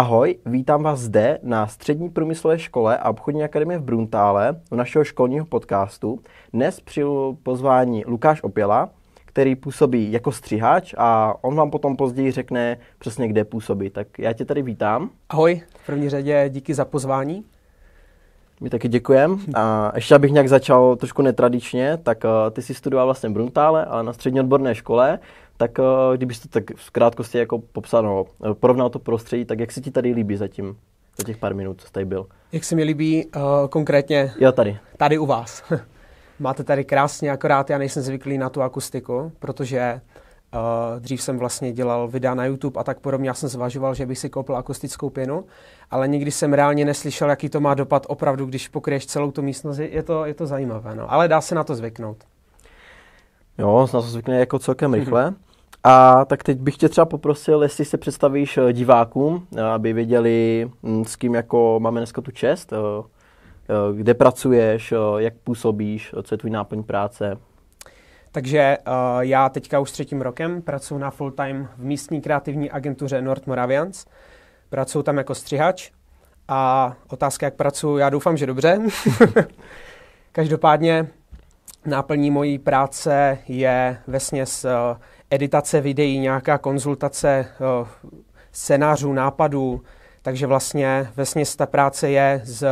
Ahoj, vítám vás zde na Střední průmyslové škole a obchodní akademie v Bruntále u našeho školního podcastu. Dnes přijel pozvání Lukáš Opěla, který působí jako střihač a on vám potom později řekne přesně, kde působí. Tak já tě tady vítám. Ahoj, v první řadě díky za pozvání. My taky děkujeme. A ještě abych nějak začal trošku netradičně, tak eh, ty jsi studoval vlastně v Bruntále, ale na střední odborné škole tak eh, kdybyste tak v krátkosti jako popsal, no, eh, porovnal to prostředí, tak jak se ti tady líbí zatím? Za těch pár minut, co tady byl. Jak se mi líbí uh, konkrétně? Jo, tady. Tady u vás. Máte tady krásně, akorát já nejsem zvyklý na tu akustiku, protože Uh, dřív jsem vlastně dělal videa na YouTube a tak podobně. Já jsem zvažoval, že bych si koupil akustickou pěnu, ale nikdy jsem reálně neslyšel, jaký to má dopad opravdu, když pokryješ celou tu místnost. Je to, je to zajímavé, no. ale dá se na to zvyknout. Jo, na to zvykne jako celkem rychle. Mm-hmm. A tak teď bych tě třeba poprosil, jestli se představíš eh, divákům, eh, aby věděli, mm, s kým jako máme dneska tu čest, eh, kde pracuješ, jak působíš, co je tvůj náplň práce. Takže já teďka už třetím rokem pracuji na full-time v místní kreativní agentuře North Moravians. Pracuji tam jako střihač a otázka, jak pracuji, já doufám, že dobře. Každopádně náplní mojí práce je vesměs editace videí, nějaká konzultace eh, scénářů, nápadů, takže vlastně vesměs ta práce je z,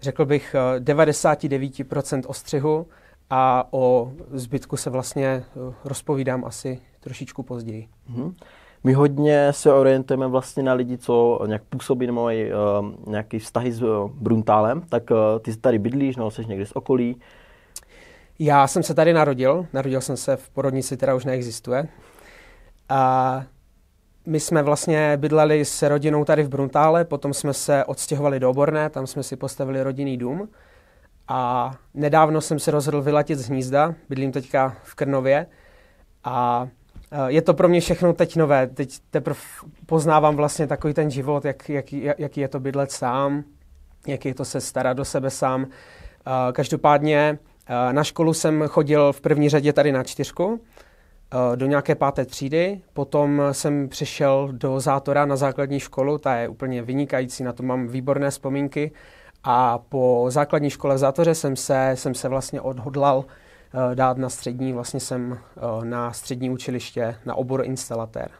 řekl bych, 99% eh, ostřihu a o zbytku se vlastně eh, rozpovídám asi trošičku později. Mm-hmm. My hodně se orientujeme vlastně na lidi, co nějak působí nebo mají uh, nějaký vztahy s uh, Bruntálem, tak uh, ty tady bydlíš, no, jsi někde z okolí, já jsem se tady narodil, narodil jsem se v porodnici, která už neexistuje. A my jsme vlastně bydleli s rodinou tady v Bruntále, potom jsme se odstěhovali do Oborné, tam jsme si postavili rodinný dům. A nedávno jsem se rozhodl vyletět z hnízda, bydlím teďka v Krnově. A e, je to pro mě všechno teď nové. Teď teprve poznávám vlastně takový ten život, jak, jak, jaký je to bydlet sám, jaký je to se starat do sebe sám. E, každopádně Eh, na školu jsem chodil v první řadě tady na čtyřku, eh, do nějaké páté třídy, potom jsem přišel do Zátora na základní školu, ta je úplně vynikající, na to mám výborné vzpomínky. A po základní škole v Zátoře jsem se, jsem se vlastně odhodlal eh, dát na střední, vlastně jsem na střední učiliště, na obor instalatér.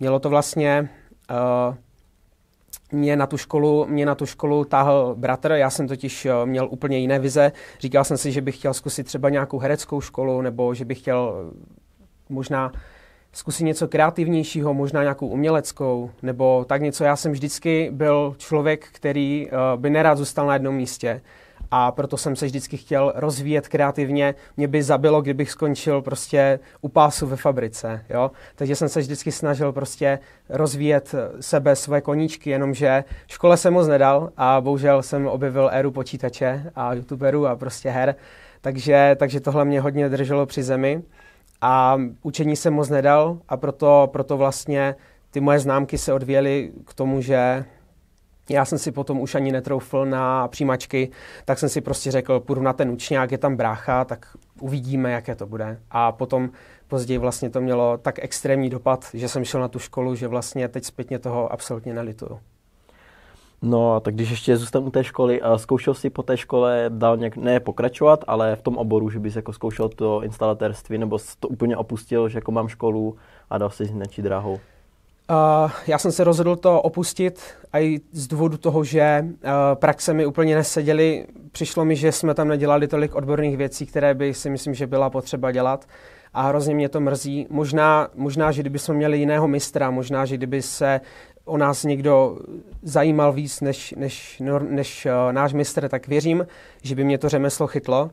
Mělo to vlastně mě na, tu školu, mě na tu školu táhl bratr, já jsem totiž eh, měl úplně jiné vize. Říkal jsem si, že bych chtěl zkusit třeba nějakou hereckou školu, nebo že bych chtěl eh, možná zkusit něco kreativnějšího, možná nějakou uměleckou, nebo tak něco. Já jsem vždycky byl člověk, který eh, by nerad zůstal na jednom místě a proto jsem se vždycky chtěl rozvíjet kreativně. Mě by zabilo, kdybych skončil prostě u pásu ve fabrice, jo. Takže jsem se vždycky snažil prostě rozvíjet sebe, své koníčky, jenomže v škole jsem moc nedal a bohužel jsem objevil éru počítače a youtuberů a prostě her, takže, takže tohle mě hodně drželo při zemi a učení jsem moc nedal a proto, proto vlastně ty moje známky se odvěly k tomu, že já jsem si potom už ani netroufl na přímačky, tak jsem si prostě řekl, půjdu na ten učňák, je tam brácha, tak uvidíme, jaké to bude. A potom později vlastně to mělo tak extrémní dopad, že jsem šel na tu školu, že vlastně teď zpětně toho absolutně nelituju. No a tak když ještě zůstanu u té školy, zkoušel si po té škole dál nějak, ne pokračovat, ale v tom oboru, že bys jako zkoušel to instalatérství, nebo to úplně opustil, že jako mám školu a dal si s dráhou? Eh, já jsem se rozhodl to opustit a i z důvodu toho, že uh, praxe mi úplně neseděly. Přišlo mi, že jsme tam nedělali tolik odborných věcí, které by si myslím, že byla potřeba dělat a hrozně mě to mrzí. Možná, možná že jsme měli jiného mistra, možná, že kdyby se o nás někdo zajímal víc než, než, než, než uh, náš mistr, tak věřím, že by mě to řemeslo chytlo.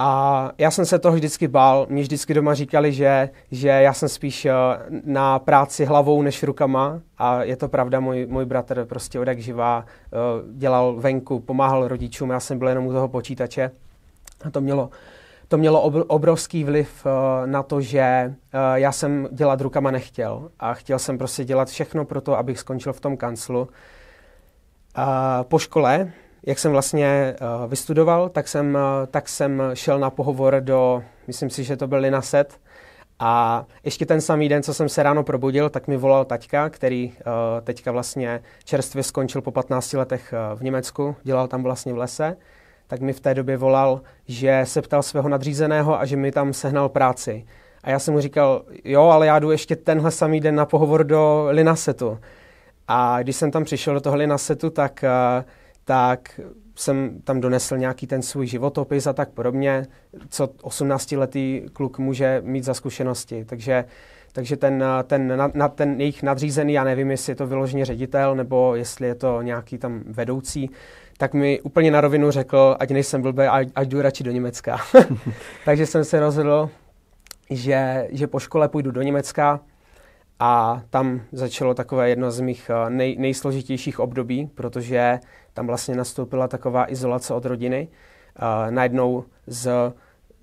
A já jsem se toho vždycky bál. Mě vždycky doma říkali, že, že já jsem spíš eh, na práci hlavou než rukama. A je to pravda, můj, můj bratr prostě odek živá eh, dělal venku, pomáhal rodičům, já jsem byl jenom u toho počítače. A to mělo, to mělo obrovský vliv eh, na to, že já jsem dělat rukama nechtěl. A chtěl jsem prostě dělat všechno pro to, abych skončil v tom kanclu. Po škole jak jsem vlastně uh, vystudoval, tak jsem, uh, tak jsem šel na pohovor do, myslím si, že to byl Linaset. A ještě ten samý den, co jsem se ráno probudil, tak mi volal taťka, který uh, teďka vlastně čerstvě skončil po 15 letech v Německu, dělal tam vlastně v lese, tak mi v té době volal, že se ptal svého nadřízeného a že mi tam sehnal práci. A já jsem mu říkal, jo, ale já jdu ještě tenhle samý den na pohovor do Linasetu. A když jsem tam přišel do toho Linasetu, tak uh, tak jsem tam donesl nějaký ten svůj životopis a tak podobně, co 18-letý kluk může mít za zkušenosti. Takže, takže ten, ten, na, na, ten jejich nadřízený, já nevím, jestli je to vyloženě ředitel nebo jestli je to nějaký tam vedoucí, tak mi úplně na rovinu řekl, ať nejsem blbý, ať, ať jdu radši do Německa. takže jsem se rozhodl, že, že po škole půjdu do Německa, a tam začalo takové jedno z mých eh, nej, nejsložitějších období, protože tam vlastně nastoupila taková izolace od rodiny. Uh, najednou z,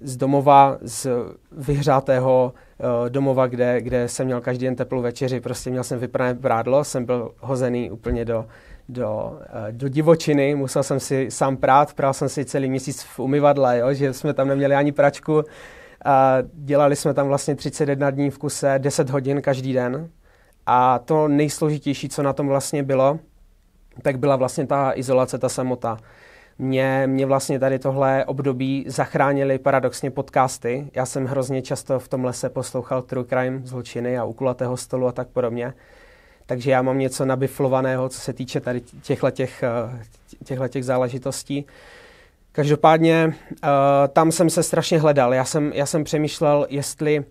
z domova, z vyhřátého uh, domova, kde, kde jsem měl každý den teplou večeři, prostě měl jsem vyprané prádlo, jsem byl hozený úplně do, do, uh, do divočiny, musel jsem si sám prát, prál jsem si celý měsíc v umyvadle, jo, že jsme tam neměli ani pračku. A dělali jsme tam vlastně 31 dní v kuse, 10 hodin každý den. A to nejsložitější, co na tom vlastně bylo, tak byla vlastně ta izolace, ta samota. Mě, mě vlastně tady tohle období zachránili paradoxně podcasty. Já jsem hrozně často v tom lese poslouchal True Crime, zločiny a ukulatého stolu a tak podobně. Takže já mám něco nabiflovaného, co se týče tady těchto eh, těch záležitostí. Každopádně eh, tam jsem se strašně hledal. Já jsem, já jsem přemýšlel, jestli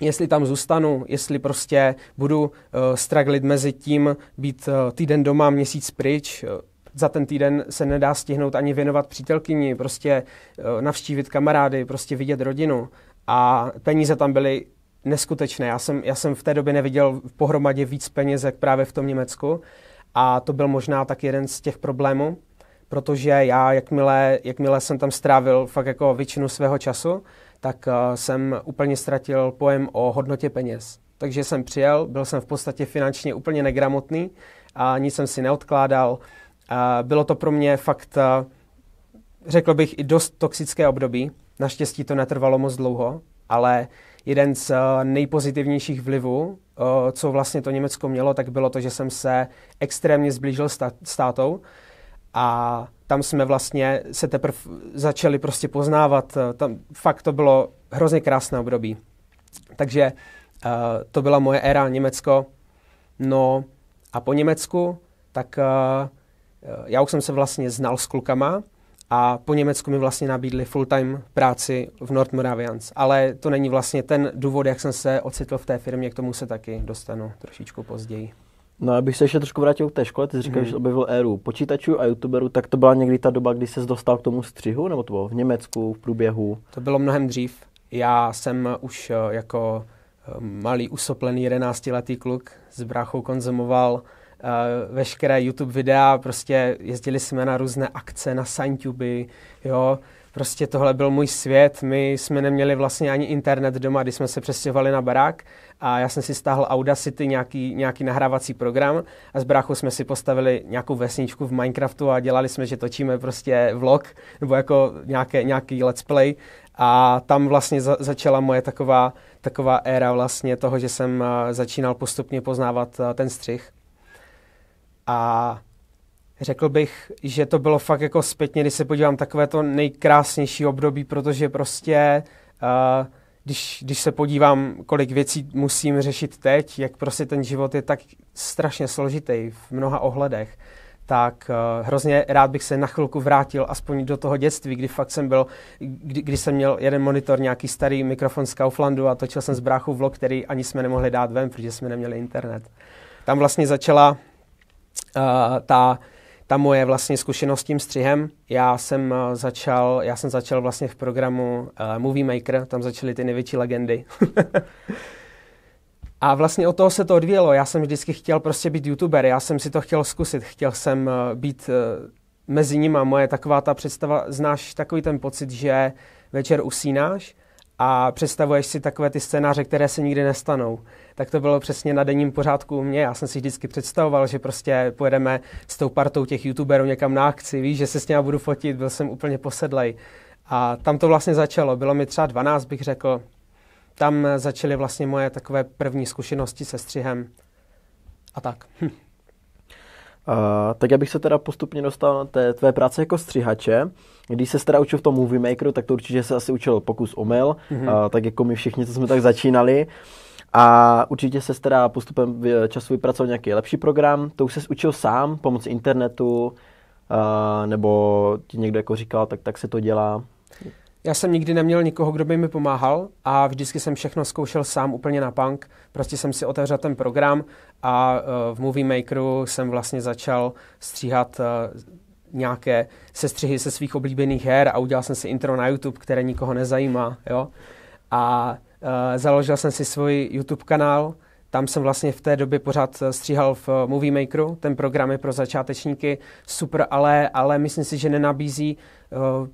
jestli tam zůstanu, jestli prostě budu uh, straglit mezi tím být uh, týden doma, měsíc pryč, uh, za ten týden se nedá stihnout ani věnovat přítelkyni, prostě uh, navštívit kamarády, prostě vidět rodinu. A peníze tam byly neskutečné. Já jsem, já jsem v té době neviděl v pohromadě víc penězek právě v tom Německu a to byl možná tak jeden z těch problémů protože já, jakmile, jakmile jsem tam strávil fakt jako většinu svého času, tak eh, jsem úplně ztratil pojem o hodnotě peněz. Takže jsem přijel, byl jsem v podstatě finančně úplně negramotný a nic jsem si neodkládal. Bylo to pro mě fakt, eh, řekl bych, i dost toxické období. Naštěstí to netrvalo moc dlouho, ale jeden z eh, nejpozitivnějších vlivů, co vlastně to Německo mělo, tak bylo to, že jsem se extrémně zblížil s tátou a tam jsme vlastně se teprve začali prostě poznávat. Eh, tam fakt to bylo hrozně krásné období. Takže uh, to byla moje éra Německo. No a po Německu, tak uh, já už jsem se vlastně znal s klukama a po Německu mi vlastně nabídli full-time práci v Nordmoravians. Ale to není vlastně ten důvod, jak jsem se ocitl v té firmě, k tomu se taky dostanu trošičku později. No, abych se ještě trošku vrátil k té škole, ty jsi říkal, hmm. že objevil éru počítačů a youtuberů, tak to byla někdy ta doba, kdy jsi dostal k tomu střihu, nebo to bylo v Německu, v průběhu? To bylo mnohem dřív. Já jsem už eh, jako eh, malý usoplený 11-letý kluk s bráchou konzumoval uh, veškeré YouTube videa, prostě jezdili jsme na různé akce, na SanTuby, jo, Prostě tohle byl můj svět, my jsme neměli vlastně ani internet doma, když jsme se přestěhovali na barák a já jsem si stáhl Audacity, nějaký, nějaký nahrávací program a s bráchou jsme si postavili nějakou vesničku v Minecraftu a dělali jsme, že točíme prostě vlog nebo jako nějaké, nějaký let's play a tam vlastně za- začala moje taková, taková éra vlastně toho, že jsem eh, začínal postupně poznávat eh, ten střih. A řekl bych, že to bylo fakt jako zpětně, když se podívám, takové to nejkrásnější období, protože prostě, uh, když, když se podívám, kolik věcí musím řešit teď, jak prostě ten život je tak strašně složitý v mnoha ohledech, tak uh, hrozně rád bych se na chvilku vrátil aspoň do toho dětství, kdy fakt jsem byl, kdy, kdy jsem měl jeden monitor, nějaký starý mikrofon z Kauflandu a točil jsem z bráchu vlog, který ani jsme nemohli dát ven, protože jsme neměli internet. Tam vlastně začala uh, ta ta moje vlastně zkušenost s tím střihem, já jsem eh, začal, já jsem začal vlastně v programu uh, Movie Maker, tam začaly ty největší legendy. A vlastně od toho se to odvíjelo. Já jsem vždycky chtěl prostě být youtuber, já jsem si to chtěl zkusit, chtěl jsem eh, být mezi nimi. Moje taková ta představa, znáš takový ten pocit, že večer usínáš a představuješ si takové ty scénáře, které se nikdy nestanou tak to bylo přesně na denním pořádku u mě. Já jsem si vždycky představoval, že prostě pojedeme s tou partou těch youtuberů někam na akci, víš, že se s ním budu fotit, byl jsem úplně posedlej. A tam to vlastně začalo, bylo mi třeba 12, bych řekl. Tam začaly vlastně moje takové první zkušenosti se střihem. A tak. Uh, tak já bych se teda postupně dostal na té tvé práce jako střihače. Když se teda učil v tom Movie Makeru, tak to určitě se asi učil pokus omyl, mm-hmm. uh, tak jako my všichni, co jsme tak začínali. A určitě se teda postupem času vypracoval nějaký lepší program, to už se učil sám pomocí internetu, uh, nebo ti někdo jako říkal, tak, tak se to dělá. Já jsem nikdy neměl nikoho, kdo by mi pomáhal a vždycky jsem všechno zkoušel sám úplně na punk. Prostě jsem si otevřel ten program a e, v Movie Makeru jsem vlastně začal stříhat e, nějaké sestřihy se svých oblíbených her a udělal jsem si intro na YouTube, které nikoho nezajímá, jo. A Eh, založil jsem si svůj YouTube kanál, tam jsem vlastně v té době pořád eh, stříhal v eh, Movie Makeru. Ten program je pro začátečníky super, ale, ale myslím si, že nenabízí uh,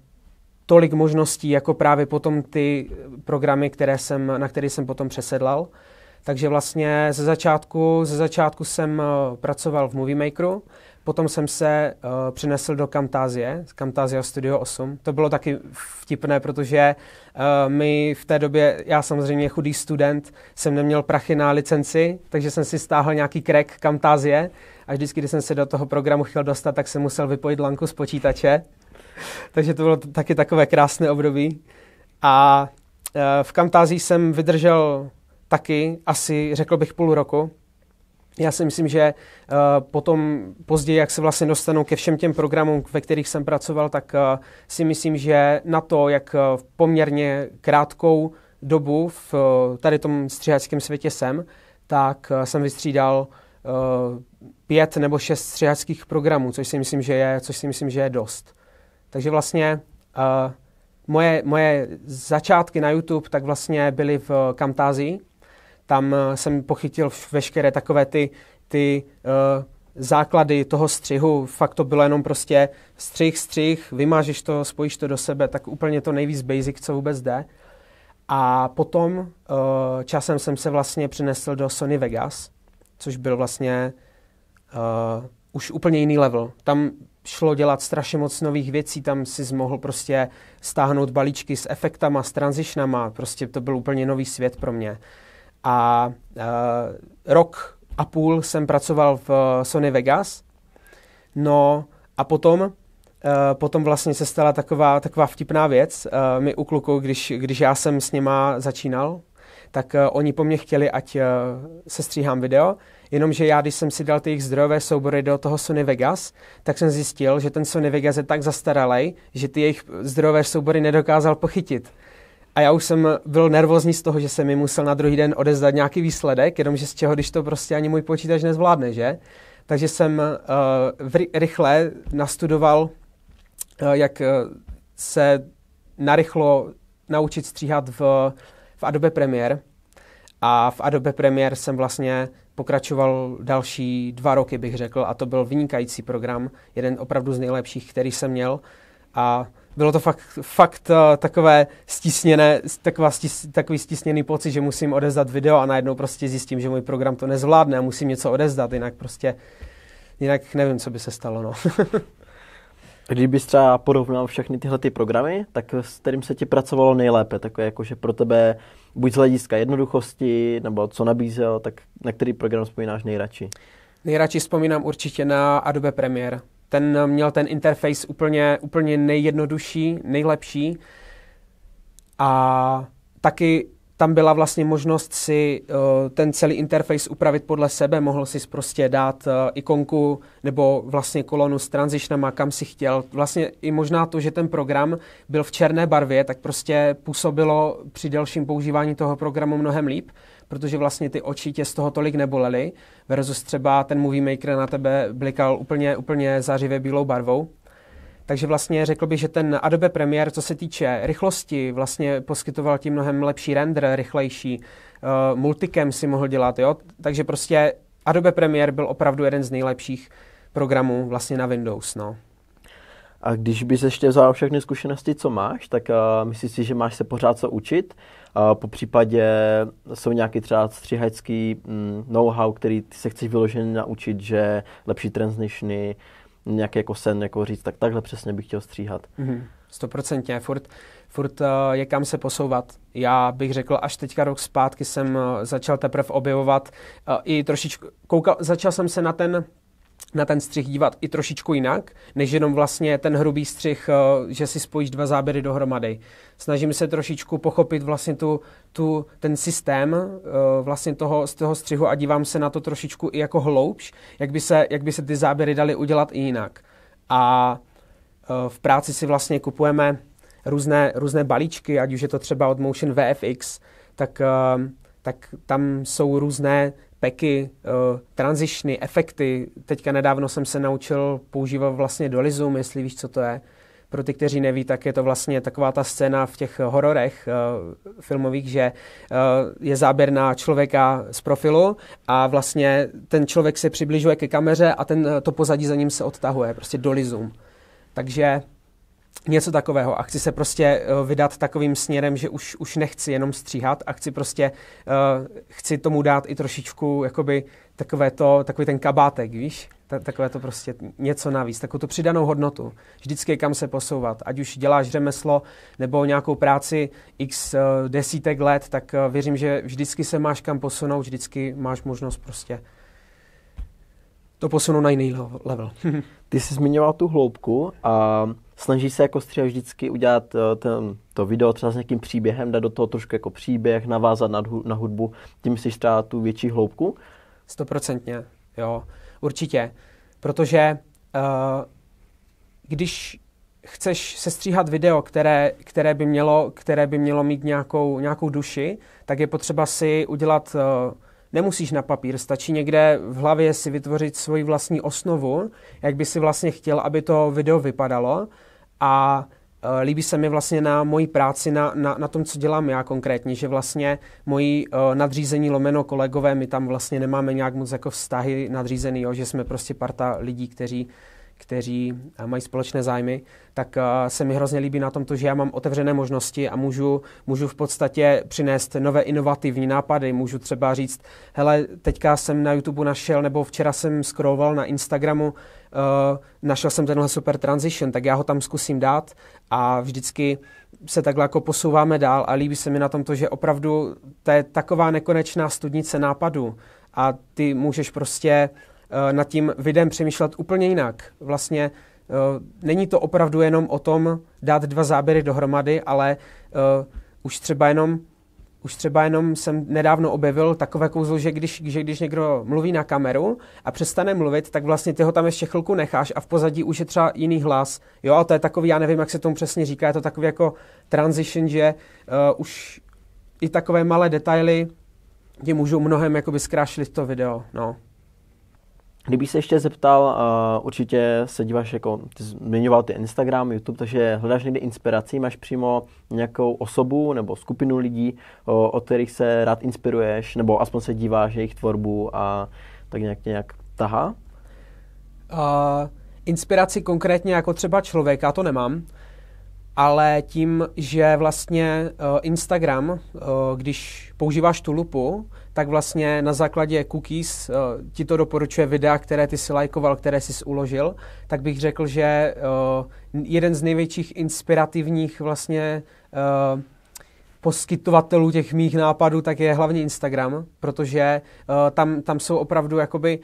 tolik možností, jako právě potom ty programy, které jsem, na které jsem potom přesedlal. Takže vlastně ze začátku, ze začátku jsem pracoval v Movie Makeru, Potom jsem se uh, přenesl do z Camtasia Studio 8. To bylo taky vtipné, protože uh, my v té době, já samozřejmě chudý student, jsem neměl prachy na licenci, takže jsem si stáhl nějaký krek Camtasia a vždycky, když jsem se do toho programu chtěl dostat, tak jsem musel vypojit lanku z počítače. takže to bylo taky takové krásné období. A uh, v Camtasii jsem vydržel taky asi, řekl bych, půl roku já si myslím, že uh, potom později, jak se vlastně dostanu ke všem těm programům, ve kterých jsem pracoval, tak uh, si myslím, že na to, jak uh, v poměrně krátkou dobu v tady tom střihačském světě jsem, tak jsem vystřídal pět nebo šest střihačských programů, což si myslím, že je, což si myslím, že je dost. Takže vlastně moje, moje začátky na YouTube tak vlastně byly v Camtásii, tam eh, jsem pochytil veškeré takové ty, ty uh, základy toho střihu. Fakt to bylo jenom prostě střih, střih, vymážeš to, spojíš to do sebe, tak úplně to nejvíc basic, co vůbec jde. A potom uh, časem jsem se vlastně přinesl do Sony Vegas, což byl vlastně uh, už úplně jiný level. Tam šlo dělat strašně moc nových věcí, tam si mohl prostě stáhnout balíčky s efektama, s transitionama, prostě to byl úplně nový svět pro mě. A uh, rok a půl jsem pracoval v eh, Sony Vegas. No a potom, uh, potom vlastně se stala taková, taková vtipná věc. Uh, my u kluku, když, když já jsem s nima začínal, tak uh, oni po mně chtěli, ať uh, se stříhám video, jenomže já, když jsem si dal ty jejich zdrojové soubory do toho Sony Vegas, tak jsem zjistil, že ten Sony Vegas je tak zastaralý, že ty jejich zdrojové soubory nedokázal pochytit. A já už jsem byl nervózní z toho, že jsem mi musel na druhý den odezdat nějaký výsledek, jenomže z čeho, když to prostě ani můj počítač nezvládne, že? Takže jsem uh, rychle nastudoval, uh, jak eh, se narychlo naučit stříhat v, v Adobe Premiere. A v Adobe Premiere jsem vlastně pokračoval další dva roky, bych řekl, a to byl vynikající program, jeden opravdu z nejlepších, který jsem měl. A bylo to fakt, fakt uh, takové stísněné, taková stis, takový stísněný pocit, že musím odezdat video a najednou prostě zjistím, že můj program to nezvládne a musím něco odezdat, jinak prostě, jinak nevím, co by se stalo, no. Kdybys třeba porovnal všechny tyhle ty programy, tak s kterým se ti pracovalo nejlépe, takové jakože pro tebe buď z hlediska jednoduchosti, nebo co nabízel, tak na který program vzpomínáš nejradši? Nejradši vzpomínám určitě na Adobe Premiere ten měl ten interface úplně, úplně nejjednodušší, nejlepší a taky tam byla vlastně možnost si uh, ten celý interface upravit podle sebe, mohl si prostě dát uh, ikonku nebo vlastně kolonu s transitionama, kam si chtěl. Vlastně i možná to, že ten program byl v černé barvě, tak prostě působilo při delším používání toho programu mnohem líp, protože vlastně ty oči tě z toho tolik nebolely, versus třeba ten movie maker na tebe blikal úplně, úplně zářivě bílou barvou. Takže vlastně řekl bych, že ten Adobe Premiere, co se týče rychlosti, vlastně poskytoval ti mnohem lepší render, rychlejší. Uh, multicam si mohl dělat, jo? Takže prostě Adobe Premiere byl opravdu jeden z nejlepších programů vlastně na Windows, no. A když bys ještě vzal všechny zkušenosti, co máš, tak uh, myslíš si, že máš se pořád co učit? Eh, po případě jsou nějaký třeba střihačský mm, know-how, který ty se chceš vyloženě naučit, že lepší transnitiony, nějaký jako sen, jako říct, tak takhle přesně bych chtěl stříhat. mm Stoprocentně, furt, furt uh, je kam se posouvat. Já bych řekl, až teďka rok zpátky jsem uh, začal teprve objevovat uh, i trošičku, koukal, začal jsem se na ten na ten střih dívat i trošičku jinak, než jenom vlastně ten hrubý střih, eh, že si spojíš dva záběry dohromady. Snažím se trošičku pochopit vlastně tu, tu, ten systém eh, vlastně toho, z toho střihu a dívám se na to trošičku i jako hloubš, jak by se, jak by se ty záběry daly udělat i jinak. A eh, v práci si vlastně kupujeme různé, různé balíčky, ať už je to třeba od Motion VFX, tak tak tam jsou různé peky, eh, transitiony, efekty. Teďka nedávno jsem se naučil používat vlastně dualism, jestli víš, co to je. Pro ty, kteří neví, tak je to vlastně taková ta scéna v těch hororech uh, filmových, že uh, je záběr na člověka z profilu a vlastně ten člověk se přibližuje ke kameře a ten, to pozadí za ním se odtahuje, prostě dolizum. Takže něco takového a chci se prostě uh, vydat takovým směrem, že už, už nechci jenom stříhat a chci prostě, uh, chci tomu dát i trošičku jakoby takové to, takový ten kabátek, víš? Ta, takové to prostě něco navíc, takovou tu přidanou hodnotu. Vždycky kam se posouvat. Ať už děláš řemeslo nebo nějakou práci x uh, desítek let, tak uh, věřím, že vždycky se máš kam posunout, vždycky máš možnost prostě to posunout na jiný level. Ty jsi zmiňoval tu hloubku a snaží se jako střihač vždycky udělat eh, ten, to video třeba s nějakým příběhem, dát do toho trošku jako příběh, navázat na, na hudbu, tím si třeba tu větší hloubku? Stoprocentně, jo, určitě. Protože uh, když chceš sestříhat video, které, které, by, mělo, které by mělo mít nějakou, nějakou duši, tak je potřeba si udělat, eh, nemusíš na papír, stačí někde v hlavě si vytvořit svoji vlastní osnovu, jak by si vlastně chtěl, aby to video vypadalo a e, líbí se mi vlastně na mojí práci, na, na, na tom, co dělám já konkrétně, že vlastně moji uh, nadřízení lomeno kolegové, my tam vlastně nemáme nějak moc jako vztahy nadřízený, jo, že jsme prostě parta lidí, kteří kteří eh, mají společné zájmy, tak eh, se mi hrozně líbí na tom to, že já mám otevřené možnosti a můžu, můžu v podstatě přinést nové inovativní nápady. Můžu třeba říct, hele, teďka jsem na YouTube našel, nebo včera jsem scrolloval na Instagramu, eh, našel jsem tenhle super transition, tak já ho tam zkusím dát a vždycky se takhle jako posouváme dál a líbí se mi na tom to, že opravdu to je taková nekonečná studnice nápadů a ty můžeš prostě Eh, nad tím videem přemýšlet úplně jinak. Vlastně eh, není to opravdu jenom o tom dát dva záběry dohromady, ale eh, už třeba jenom už třeba jenom jsem nedávno objevil takové kouzlo, že když, že když někdo mluví na kameru a přestane mluvit, tak vlastně ty ho tam ještě chvilku necháš a v pozadí už je třeba jiný hlas. Jo, a to je takový, já nevím, jak se tomu přesně říká, je to takový jako transition, že uh, už i takové malé detaily ti můžou mnohem jakoby zkrášlit to video, no. Kdybych se ještě zeptal, uh, určitě se díváš, jako ty zmiňoval ty Instagram, YouTube, takže hledáš někde inspiraci, máš přímo nějakou osobu nebo skupinu lidí, uh, od kterých se rád inspiruješ, nebo aspoň se díváš jejich tvorbu a tak nějak nějak tahá? Uh, inspiraci konkrétně jako třeba člověka to nemám, ale tím, že vlastně eh, Instagram, eh, když používáš tu lupu, tak vlastně na základě cookies eh, ti to doporučuje videa, které ty si lajkoval, které jsi uložil, tak bych řekl, že jeden z největších inspirativních vlastně poskytovatelů těch mých nápadů, tak je hlavně Instagram, protože tam, tam jsou opravdu jakoby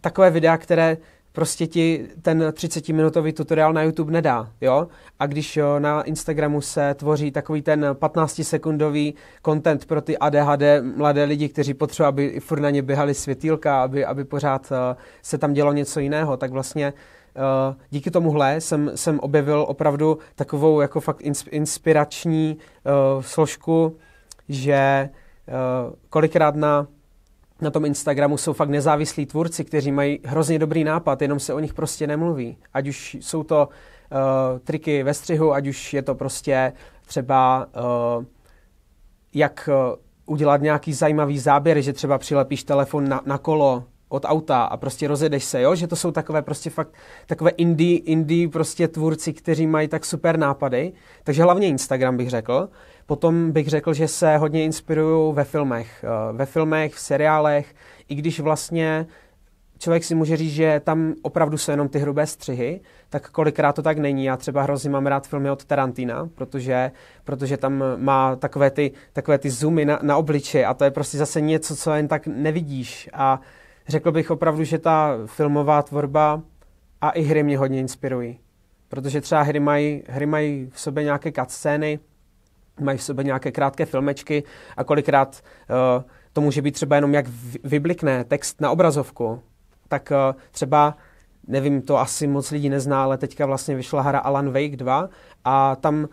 takové videa, které prostě ti ten 30-minutový tutoriál na YouTube nedá, jo? A když jo, na Instagramu se tvoří takový ten 15-sekundový content pro ty ADHD mladé lidi, kteří potřebují, aby furt na ně běhali světýlka, aby, aby pořád uh, se tam dělo něco jiného, tak vlastně uh, díky tomuhle jsem, jsem objevil opravdu takovou jako fakt inspirační uh, složku, že kolikrát na na tom Instagramu jsou fakt nezávislí tvůrci, kteří mají hrozně dobrý nápad, jenom se o nich prostě nemluví. Ať už jsou to uh, triky ve střihu, ať už je to prostě třeba uh, jak uh, udělat nějaký zajímavý záběr, že třeba přilepíš telefon na, na kolo, od auta a prostě rozjedeš se, jo? že to jsou takové prostě fakt takové indie, indie prostě tvůrci, kteří mají tak super nápady, takže hlavně Instagram bych řekl. Potom bych řekl, že se hodně inspiruju ve filmech, eh, ve filmech, v seriálech, i když vlastně člověk si může říct, že tam opravdu jsou jenom ty hrubé střihy, tak kolikrát to tak není. Já třeba hrozně mám rád filmy od Tarantina, protože, protože tam má takové ty, takové ty zoomy na, na obliče a to je prostě zase něco, co jen tak nevidíš a řekl bych opravdu, že ta filmová tvorba a i hry mě hodně inspirují. Protože třeba hry mají, hry mají v sobě nějaké cutscény, mají v sobě nějaké krátké filmečky a kolikrát uh, to může být třeba jenom jak vyblikne text na obrazovku. Tak uh, třeba, nevím, to asi moc lidí nezná, ale teďka vlastně vyšla hra Alan Wake 2 a tam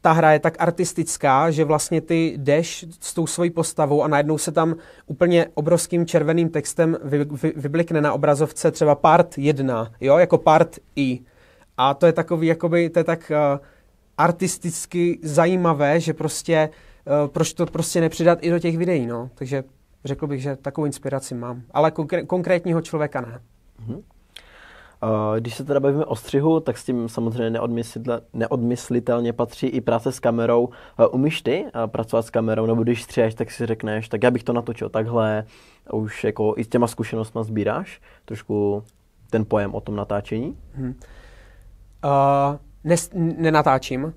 ta hra je tak artistická, že vlastně ty jdeš s tou svojí postavou a najednou se tam úplně obrovským červeným textem vy, vy, vyblikne na obrazovce třeba part 1, jo, jako part i. A to je takový, jakoby, to je tak uh, artisticky zajímavé, že prostě, uh, proč to prostě nepřidat i do těch videí, no. Takže řekl bych, že takovou inspiraci mám. Ale konkr- konkrétního člověka ne. Mm-hmm. Když se teda bavíme o střihu, tak s tím samozřejmě neodmyslitelně patří i práce s kamerou. Umíš ty pracovat s kamerou, nebo když střiháš, tak si řekneš, tak já bych to natočil takhle, a už jako i s těma zkušenostmi sbíráš trošku ten pojem o tom natáčení? Hmm. Uh, nes, nenatáčím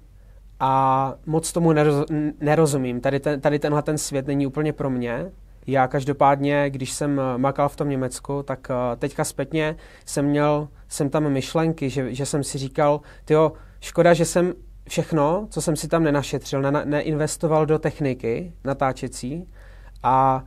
a moc tomu neroz, nerozumím. Tady, ten, tady tenhle ten svět není úplně pro mě. Já každopádně, když jsem makal v tom Německu, tak eh, teďka zpětně jsem měl jsem tam myšlenky, že, že jsem si říkal, jo, škoda, že jsem všechno, co jsem si tam nenašetřil, ne, neinvestoval do techniky natáčecí a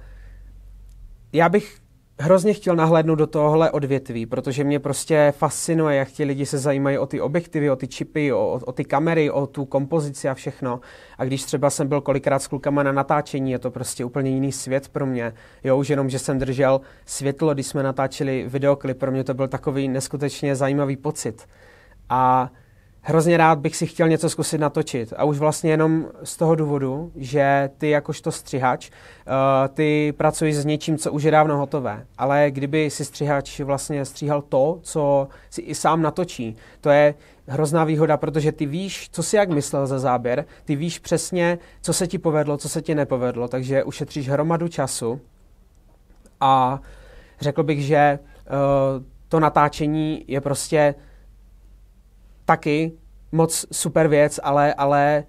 já bych hrozně chtěl nahlédnout do tohohle odvětví, protože mě prostě fascinuje, jak ti lidi se zajímají o ty objektivy, o ty čipy, o, o ty kamery, o tu kompozici a všechno. A když třeba jsem byl kolikrát s klukama na natáčení, je to prostě úplně jiný svět pro mě. Jo, už jenom, že jsem držel světlo, když jsme natáčeli videoklip, pro mě to byl takový neskutečně zajímavý pocit. A hrozně rád bych si chtěl něco zkusit natočit. A už vlastně jenom z toho důvodu, že ty jakožto střihač, eh, ty pracuješ s něčím, co už je dávno hotové. Ale kdyby si střihač vlastně stříhal to, co si i sám natočí, to je hrozná výhoda, protože ty víš, co si jak myslel za záběr, ty víš přesně, co se ti povedlo, co se ti nepovedlo, takže ušetříš hromadu času a řekl bych, že eh, to natáčení je prostě taky moc super věc, ale, ale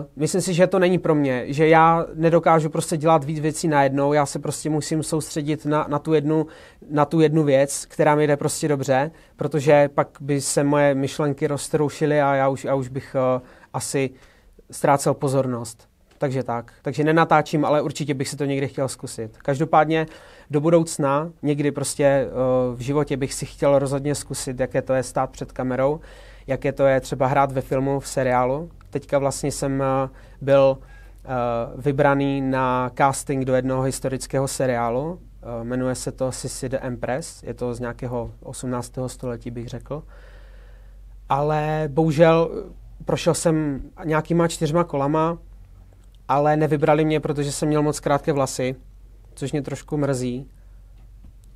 Uh, myslím si, že to není pro mě, že já nedokážu prostě dělat víc věcí najednou, já se prostě musím soustředit na, na, tu jednu, na tu jednu věc, která mi jde prostě dobře, protože pak by se moje myšlenky roztroušily a já už, já už bych uh, asi ztrácel pozornost. Takže tak. Takže nenatáčím, ale určitě bych si to někdy chtěl zkusit. Každopádně do budoucna, někdy prostě uh, v životě bych si chtěl rozhodně zkusit, jaké to je stát před kamerou. Uh, jaké to je třeba hrát ve filmu, v seriálu. Teďka vlastně jsem eh, byl eh, vybraný na casting do jednoho historického seriálu. Eh, jmenuje se to Sissy the Empress, je to z nějakého 18. století, bych řekl. Ale bohužel prošel jsem nějakýma čtyřma kolama, ale nevybrali mě, protože jsem měl moc krátké vlasy, což mě trošku mrzí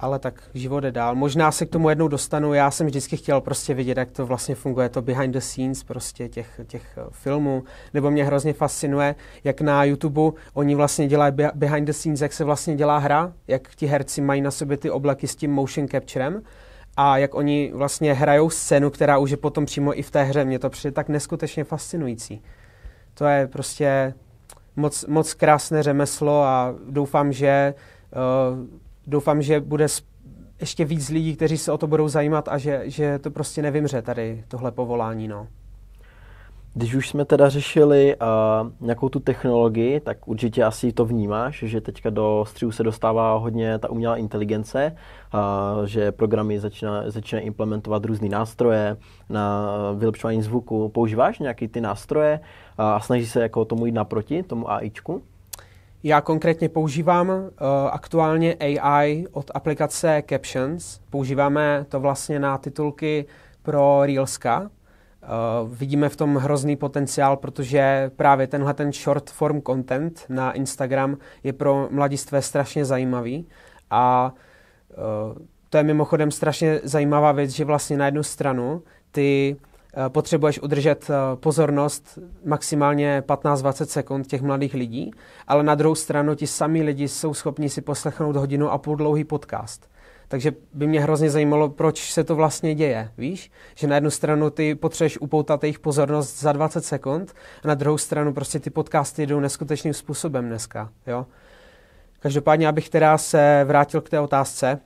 ale tak život je dál. Možná se k tomu jednou dostanu. Já jsem vždycky chtěl prostě vidět, jak to vlastně funguje, to behind the scenes prostě těch, těch eh, filmů. Nebo mě hrozně fascinuje, jak na YouTube oni vlastně dělají behind the scenes, jak se vlastně dělá hra, jak ti herci mají na sobě ty oblaky s tím motion capturem a jak oni vlastně hrajou scénu, která už je potom přímo i v té hře. Mě to přijde tak neskutečně fascinující. To je prostě moc, moc krásné řemeslo a doufám, že uh, doufám, že bude ještě víc lidí, kteří se o to budou zajímat a že, že to prostě nevymře tady tohle povolání. No. Když už jsme teda řešili uh, nějakou tu technologii, tak určitě asi to vnímáš, že teďka do střihu se dostává hodně ta umělá inteligence, uh, že programy začíná, začíná implementovat různé nástroje na vylepšování zvuku. Používáš nějaký ty nástroje uh, a snaží se jako tomu jít naproti, tomu AIčku? Já konkrétně používám uh, aktuálně AI od aplikace Captions. Používáme to vlastně na titulky pro Reelska. Uh, vidíme v tom hrozný potenciál, protože právě tenhle ten short form content na Instagram je pro mladistvé strašně zajímavý a uh, to je mimochodem strašně zajímavá věc, že vlastně na jednu stranu ty Eh, potřebuješ udržet eh, pozornost maximálně 15-20 sekund těch mladých lidí, ale na druhou stranu ti sami lidi jsou schopni si poslechnout hodinu a půl dlouhý podcast. Takže by mě hrozně zajímalo, proč se to vlastně děje, víš? Že na jednu stranu ty potřebuješ upoutat jejich pozornost za 20 sekund a na druhou stranu prostě ty podcasty jdou neskutečným způsobem dneska, jo? Každopádně, abych teda se vrátil k té otázce,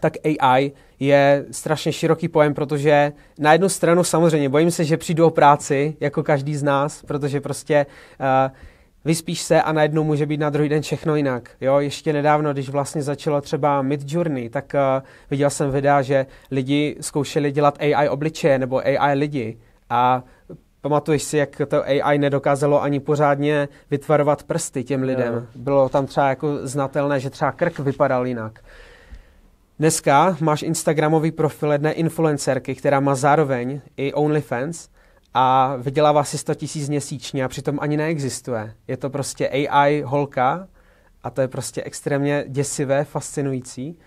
tak AI je strašně široký pojem, protože na jednu stranu samozřejmě bojím se, že přijdu o práci, jako každý z nás, protože prostě uh, vyspíš se a najednou může být na druhý den všechno jinak. Jo, ještě nedávno, když vlastně začalo třeba Mid Journey, tak uh, viděl jsem videa, že lidi zkoušeli dělat AI obličeje nebo AI lidi a Pamatuješ si, jak to AI nedokázalo ani pořádně vytvarovat prsty těm lidem. Bylo tam třeba jako znatelné, že třeba krk vypadal jinak. Dneska máš Instagramový profil jedné influencerky, která má zároveň i OnlyFans a vydělává si 100 tisíc měsíčně a přitom ani neexistuje. Je to prostě AI holka a to je prostě extrémně děsivé, fascinující.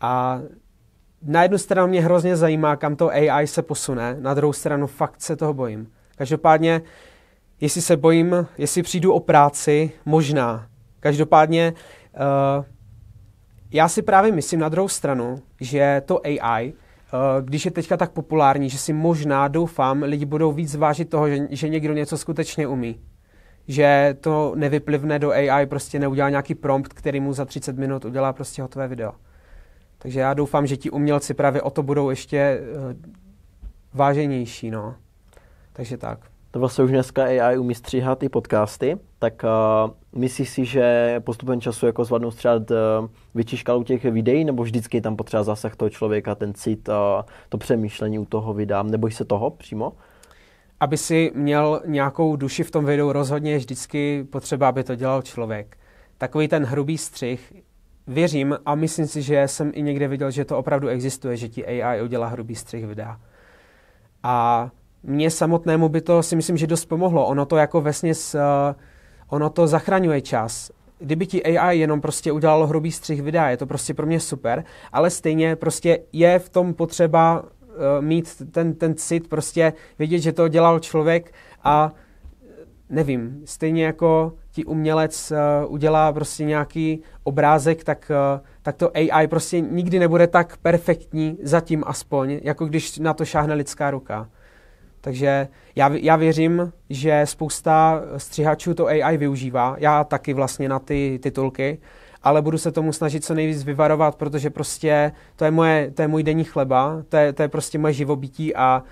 A na jednu stranu mě hrozně zajímá, kam to AI se posune, na druhou stranu fakt se toho bojím. Každopádně, jestli se bojím, jestli přijdu o práci, možná. Každopádně, uh, já si právě myslím na druhou stranu, že to AI, eh, když je teďka tak populární, že si možná, doufám, lidi budou víc vážit toho, že, že někdo něco skutečně umí. Že to nevyplivne do AI, prostě neudělá nějaký prompt, který mu za 30 minut udělá prostě hotové video. Takže já doufám, že ti umělci právě o to budou ještě eh, váženější, no. Takže tak to vlastně už dneska AI umí stříhat i podcasty, tak uh, myslíš si, že postupem času jako zvládnou stříhat uh, větší škálu těch videí, nebo vždycky tam potřeba zasah toho člověka, ten cit, uh, to přemýšlení u toho vydám, nebo se toho přímo? Aby si měl nějakou duši v tom videu, rozhodně je vždycky potřeba, aby to dělal člověk. Takový ten hrubý střih, věřím a myslím si, že jsem i někde viděl, že to opravdu existuje, že ti AI udělá hrubý střih videa. A mně samotnému by to si myslím, že dost pomohlo. Ono to jako vesměs, uh, eh, ono to zachraňuje čas. Kdyby ti AI jenom prostě udělalo hrubý střih videa, je to prostě pro mě super, ale stejně prostě je v tom potřeba uh, mít ten, ten cit, prostě vědět, že to dělal člověk a eh, nevím, stejně jako ti umělec uh, udělá prostě nějaký obrázek, tak, uh, tak to AI prostě nikdy nebude tak perfektní, zatím aspoň, jako když na to šáhne lidská ruka. Takže já, já věřím, že spousta střihačů to AI využívá, já taky vlastně na ty titulky, ale budu se tomu snažit co nejvíc vyvarovat, protože prostě to je, moje, to je můj denní chleba, to je, to je prostě moje živobytí a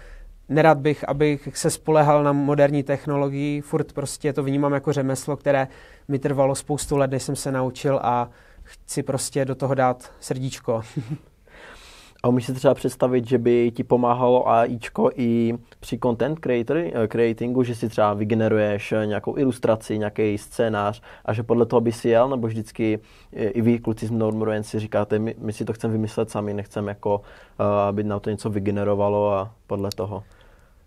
nerad bych, abych se spolehal na moderní technologii, furt prostě to vnímám jako řemeslo, které mi trvalo spoustu let, než jsem se naučil a chci prostě do toho dát srdíčko. A umíš si třeba představit, že by ti pomáhalo AIčko i při content creator, eh, creatingu, že si třeba vygeneruješ eh, nějakou ilustraci, nějaký scénář a že podle toho by si jel, nebo vždycky eh, i vy kluci z Normuruen si říkáte, my, my si to chceme vymyslet sami, nechceme jako, aby nám to něco vygenerovalo a podle toho.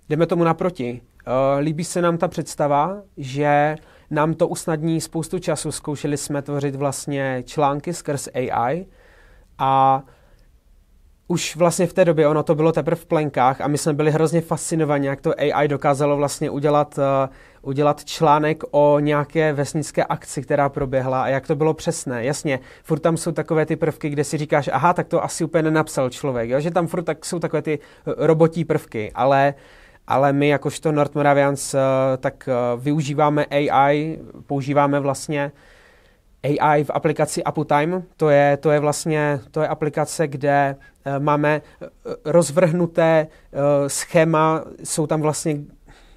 Jdeme tomu naproti. Uh, líbí se nám ta představa, že nám to usnadní spoustu času. Zkoušeli jsme tvořit vlastně články skrz AI a už vlastně v té době ono to bylo teprve v plenkách a my jsme byli hrozně fascinovaní, jak to AI dokázalo vlastně udělat, uh, udělat článek o nějaké vesnické akci, která proběhla a jak to bylo přesné. Jasně, furt tam jsou takové ty prvky, kde si říkáš, aha, tak to asi úplně nenapsal člověk, jo? že tam furt tak jsou takové ty eh, robotí prvky, ale ale my jakožto North Moravians uh, tak uh, využíváme AI, používáme vlastně uh, AI v aplikaci AppuTime. To je, to je vlastně to je aplikace, kde eh, máme eh, rozvrhnuté eh, schéma, jsou tam vlastně,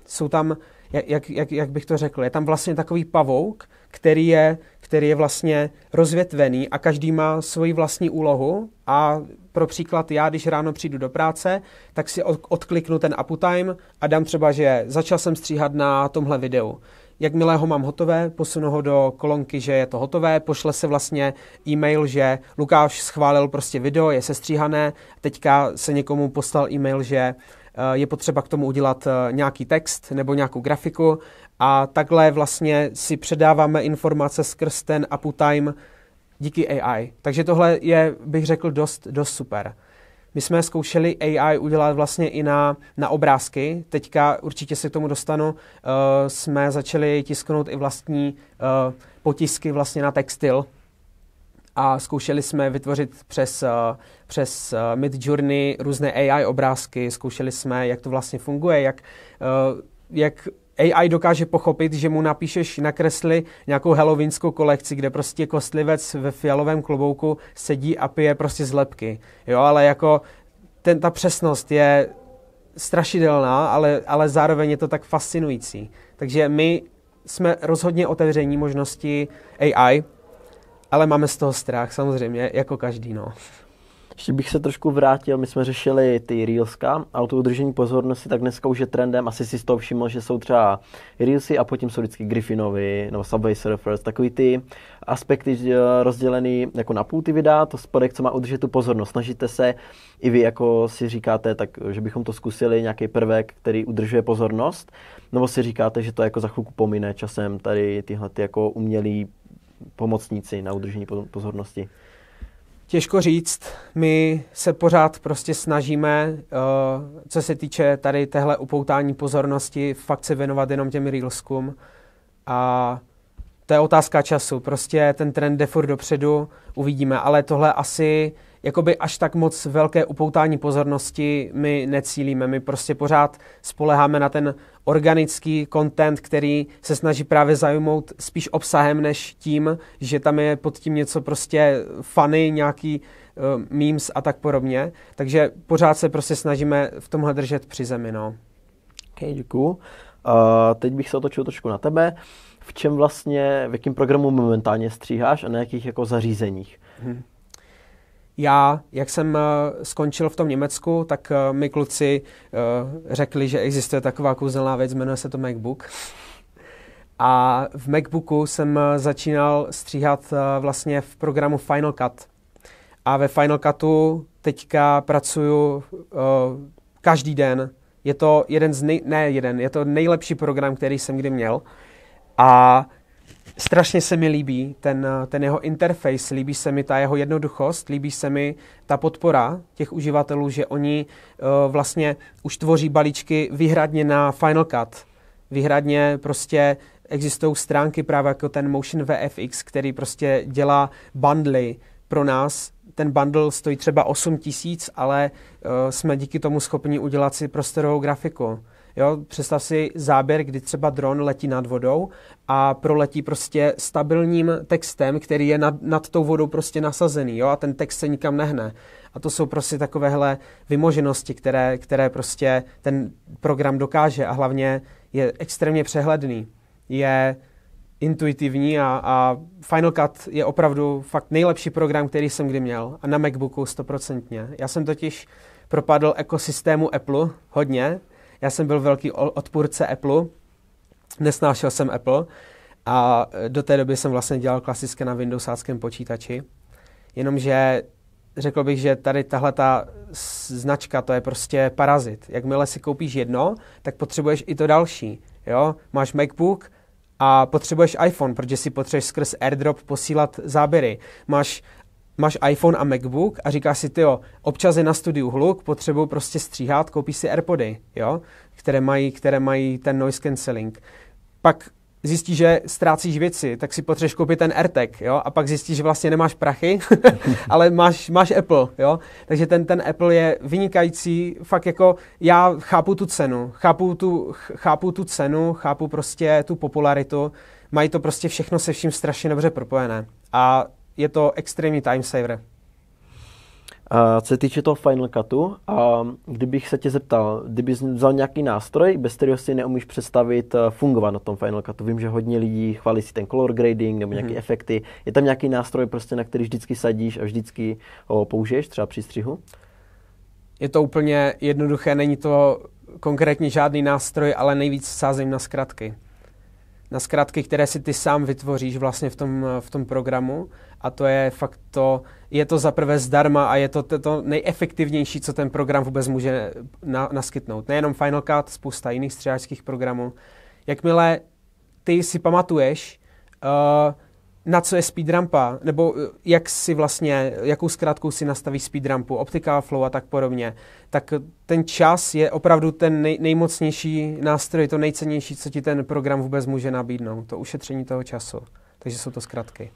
jsou tam, jak, jak, jak bych to řekl, je tam vlastně takový pavouk, který je, který je vlastně rozvětvený a každý má svoji vlastní úlohu a pro příklad já, když ráno přijdu do práce, tak si odkliknu ten Apple a dám třeba, že začal jsem stříhat na tomhle videu jakmile ho mám hotové, posunu ho do kolonky, že je to hotové, pošle se vlastně e-mail, že Lukáš schválil prostě video, je sestříhané, teďka se někomu poslal e-mail, že eh, je potřeba k tomu udělat eh, nějaký text nebo nějakou grafiku a takhle vlastně si předáváme informace skrz ten Apple Time díky AI. Takže tohle je, bych řekl, dost, dost super. My jsme zkoušeli AI udělat vlastně i na, na obrázky. Teďka určitě se k tomu dostanu. Uh, jsme začali tisknout i vlastní uh, potisky vlastně na textil. A zkoušeli jsme vytvořit přes, uh, přes uh, Midjourney různé AI obrázky. Zkoušeli jsme, jak to vlastně funguje, jak, uh, jak AI dokáže pochopit, že mu napíšeš, na kresli nějakou halloweenskou kolekci, kde prostě kostlivec ve fialovém klobouku sedí a pije prostě zlepky. Jo, ale jako ten, ta přesnost je strašidelná, ale, ale zároveň je to tak fascinující. Takže my jsme rozhodně otevření možnosti AI, ale máme z toho strach samozřejmě, jako každý. No. Ještě bych se trošku vrátil, my jsme řešili ty Reelska a o to udržení pozornosti, tak dneska už je trendem, asi si z toho všiml, že jsou třeba Reelsy a potom jsou vždycky Griffinovi nebo Subway Surfers, takový ty aspekty eh, rozdělený jako na půl ty videa, to spodek, co má udržet tu pozornost. Snažíte se, i vy jako si říkáte, tak, že bychom to zkusili, nějaký prvek, který udržuje pozornost, nebo si říkáte, že to jako za chvilku pomine časem tady tyhle ty jako umělý pomocníci na udržení pozornosti? Těžko říct, my se pořád prostě snažíme, eh, co se týče tady téhle upoutání pozornosti, fakt se věnovat jenom těm reelskům a to je otázka času, prostě ten trend jde furt dopředu, uvidíme, ale tohle asi jakoby až tak moc velké upoutání pozornosti my necílíme, my prostě pořád spoleháme na ten organický content, který se snaží právě zajmout spíš obsahem než tím, že tam je pod tím něco prostě funny, nějaký uh, memes a tak podobně. Takže pořád se prostě snažíme v tomhle držet při zemi, no. OK, děkuju. Uh, teď bych se otočil trošku na tebe. V čem vlastně, v jakém programu momentálně stříháš a na jakých jako zařízeních? Hmm já, jak jsem eh, skončil v tom Německu, tak eh, mi kluci eh, řekli, že existuje taková kouzelná věc, jmenuje se to MacBook. A v MacBooku jsem začínal stříhat vlastně v programu Final Cut. A ve Final Cutu teďka pracuju každý den. Je to jeden z nej, ne jeden, je to nejlepší program, který jsem kdy měl. A strašně se mi líbí ten, ten jeho interface, líbí se mi ta jeho jednoduchost, líbí se mi ta podpora těch uživatelů, že oni uh, vlastně už tvoří balíčky vyhradně na Final Cut, vyhradně prostě existují stránky právě jako ten Motion VFX, který prostě dělá bundly pro nás. Ten bundle stojí třeba 8 tisíc, ale uh, jsme díky tomu schopni udělat si prostorovou grafiku. Jo, představ si záběr, kdy třeba dron letí nad vodou a proletí prostě stabilním textem, který je nad, nad tou vodou prostě nasazený jo, a ten text se nikam nehne. A to jsou prostě takovéhle vymoženosti, které, které prostě ten program dokáže a hlavně je extrémně přehledný. Je intuitivní a, a Final Cut je opravdu fakt nejlepší program, který jsem kdy měl a na MacBooku stoprocentně. Já jsem totiž propadl ekosystému Apple hodně, já jsem byl velký odpůrce Apple, nesnášel jsem Apple a e, do té doby jsem vlastně dělal klasicky na Windowsáckém počítači. Jenomže řekl bych, že tady tahle ta značka, to je prostě parazit. Jakmile si koupíš jedno, tak potřebuješ i to další. Jo? Máš MacBook, a potřebuješ iPhone, protože si potřebuješ skrz AirDrop posílat záběry. Máš máš iPhone a MacBook a říkáš si, ty jo, občas je na studiu hluk, potřebuju prostě stříhat, koupíš si AirPody, jo, které mají, které mají ten noise cancelling. Pak zjistíš, že ztrácíš věci, tak si potřebuješ koupit ten AirTag, jo, a pak zjistíš, že vlastně nemáš prachy, ale máš, máš Apple, jo, takže ten, ten Apple je vynikající, fakt jako, já chápu tu cenu, chápu tu, chápu tu cenu, chápu prostě tu popularitu, mají to prostě všechno se vším strašně dobře propojené a je to extrémní time saver. A co se týče toho Final Cutu, a kdybych se tě zeptal, kdyby vzal nějaký nástroj, bez kterého si neumíš představit eh, fungovat na tom Final Cutu. Vím, že hodně lidí chválí si ten color grading nebo nějaké hmm. efekty. Je tam nějaký nástroj, prostě, na který vždycky sadíš a vždycky ho použiješ, třeba při střihu? Je to úplně jednoduché, není to konkrétně žádný nástroj, ale nejvíc sázím na zkratky na zkratky, které si ty sám vytvoříš vlastně v tom, v tom programu a to je fakt to, je to zaprvé zdarma a je to, to, to nejefektivnější, co ten program vůbec může na, naskytnout. Nejenom Final Cut, spousta jiných střeláčských programů. Jakmile ty si pamatuješ, uh, na co je speed rampa, nebo eh, jak si vlastně, jakou zkrátkou si nastaví speed rampu, optical flow a tak podobně, tak ten čas je opravdu ten nej, nejmocnější nástroj, to nejcennější, co ti ten program vůbec může nabídnout, to ušetření toho času. Takže jsou to zkratky.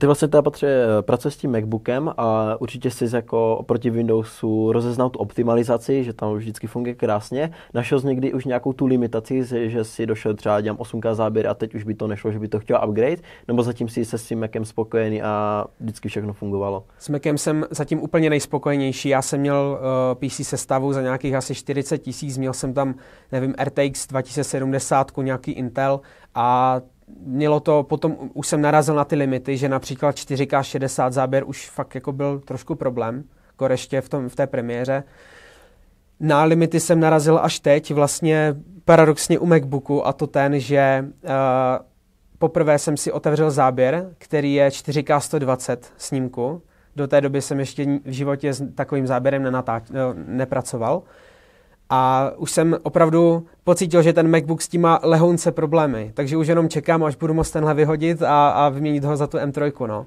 Ty vlastně teda patře, pracuješ s tím MacBookem a určitě jsi jako oproti Windowsu rozeznal tu optimalizaci, že tam vždycky funguje krásně. Našel jsi někdy už nějakou tu limitaci, že si došel třeba dělám 8K záběr a teď už by to nešlo, že by to chtěl upgrade, nebo zatím si se s tím Macem spokojený a vždycky všechno fungovalo? S Macem jsem zatím úplně nejspokojenější. Já jsem měl uh, eh, PC sestavu za nějakých asi 40 tisíc, měl jsem tam, nevím, RTX 2070, nějaký Intel a mělo to, potom už jsem narazil na ty limity, že například 4K 60 záběr už fakt jako byl trošku problém, koreště jako v, tom, v té premiéře. Na limity jsem narazil až teď, vlastně paradoxně u MacBooku a to ten, že uh, poprvé jsem si otevřel záběr, který je 4K 120 snímku. Do té doby jsem ještě v životě s takovým záběrem nenatáč- eh, nepracoval. Uh, a už jsem opravdu pocítil, že ten MacBook s tím má lehounce problémy, takže už jenom čekám, až budu moct tenhle vyhodit a, a vyměnit ho za tu M3, no.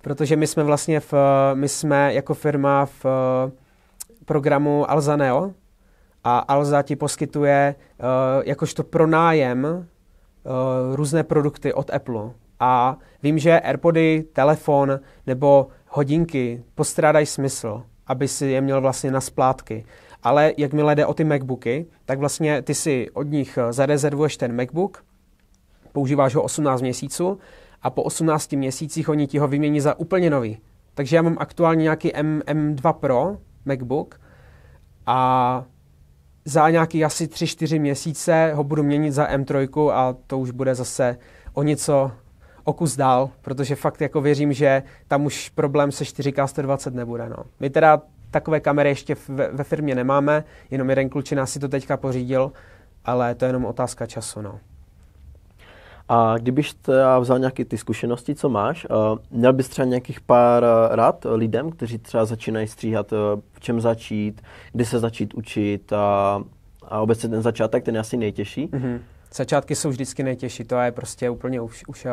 Protože my jsme vlastně v, my jsme jako firma v eh, programu Alza Neo a Alza ti poskytuje eh, jakožto pronájem eh, různé produkty od Apple. A vím, že AirPody, telefon nebo hodinky postrádají smysl, aby si je měl vlastně na splátky ale jakmile jde o ty MacBooky, tak vlastně ty si od nich eh, zarezervuješ ten MacBook, používáš ho 18 měsíců a po 18 měsících oni ti ho vymění za úplně nový. Takže já mám aktuálně nějaký M, M2 Pro MacBook a za nějaký asi 3-4 měsíce ho budu měnit za M3 a to už bude zase o něco o kus dál, protože fakt jako věřím, že tam už problém se 4K 120 nebude. No. My teda takové kamery ještě ve, ve firmě nemáme, jenom jeden klučina si to teďka pořídil, ale to je jenom otázka času. No. A kdybyš třeba vzal nějaké ty zkušenosti, co máš, eh, měl bys třeba nějakých pár eh, rad lidem, kteří třeba začínají stříhat, eh, v čem začít, kdy se začít učit a, a obecně ten začátek, ten je asi nejtěžší? Mm-hmm. Začátky jsou vždycky nejtěžší, to je prostě úplně už, už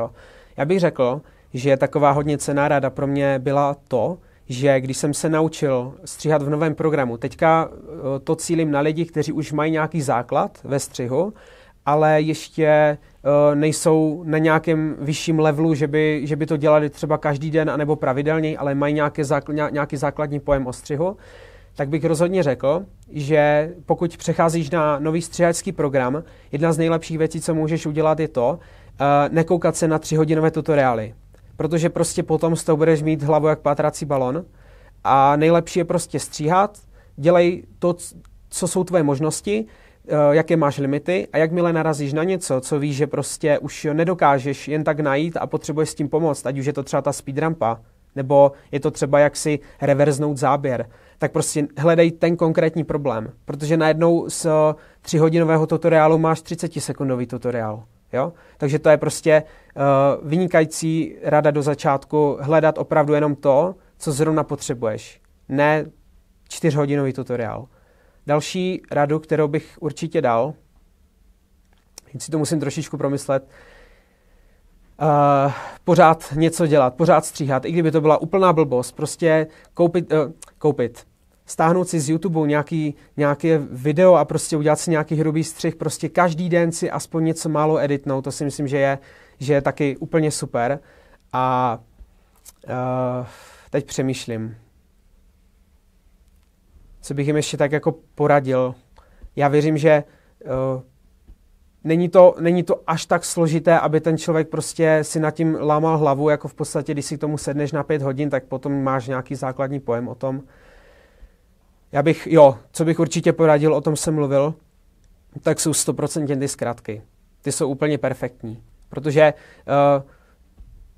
Já bych řekl, že taková hodně cená rada pro mě byla to, že když jsem se naučil stříhat v novém programu, teďka eh, to cílim na lidi, kteří už mají nějaký základ ve střihu, ale ještě eh, nejsou na nějakém vyšším levelu, že by, že by to dělali třeba každý den anebo pravidelně, ale mají nějaké zákl, nějaký základní pojem o střihu, tak bych rozhodně řekl, že pokud přecházíš na nový střihačský program, jedna z nejlepších věcí, co můžeš udělat, je to, eh, nekoukat se na tři hodinové tutoriály protože prostě potom z toho budeš mít hlavu jak pátrací balon a nejlepší je prostě stříhat, dělej to, co jsou tvoje možnosti, eh, jaké máš limity a jakmile narazíš na něco, co víš, že prostě už nedokážeš jen tak najít a potřebuješ s tím pomoct, ať už je to třeba ta speed rampa, nebo je to třeba jaksi reverznout záběr, tak prostě hledej ten konkrétní problém, protože najednou z hodinového tutoriálu máš 30 sekundový tutoriál. Jo? Takže to je prostě uh, vynikající rada do začátku hledat opravdu jenom to, co zrovna potřebuješ, ne čtyřhodinový tutoriál. Další radu, kterou bych určitě dal, si to musím trošičku promyslet, Uh, pořád něco dělat, pořád stříhat, i kdyby to byla úplná blbost, prostě koupit, uh, koupit stáhnout si z YouTube nějaký, nějaké video a prostě udělat si nějaký hrubý střih, prostě každý den si aspoň něco málo editnout, to si myslím, že je, že je taky úplně super. A uh, teď přemýšlím, co bych jim ještě tak jako poradil. Já věřím, že uh, není to, není to až tak složité, aby ten člověk prostě si nad tím lámal hlavu, jako v podstatě, když si k tomu sedneš na pět hodin, tak potom máš nějaký základní pojem o tom. Já bych, jo, co bych určitě poradil, o tom jsem mluvil, tak jsou 100% ty zkratky. Ty jsou úplně perfektní, protože uh,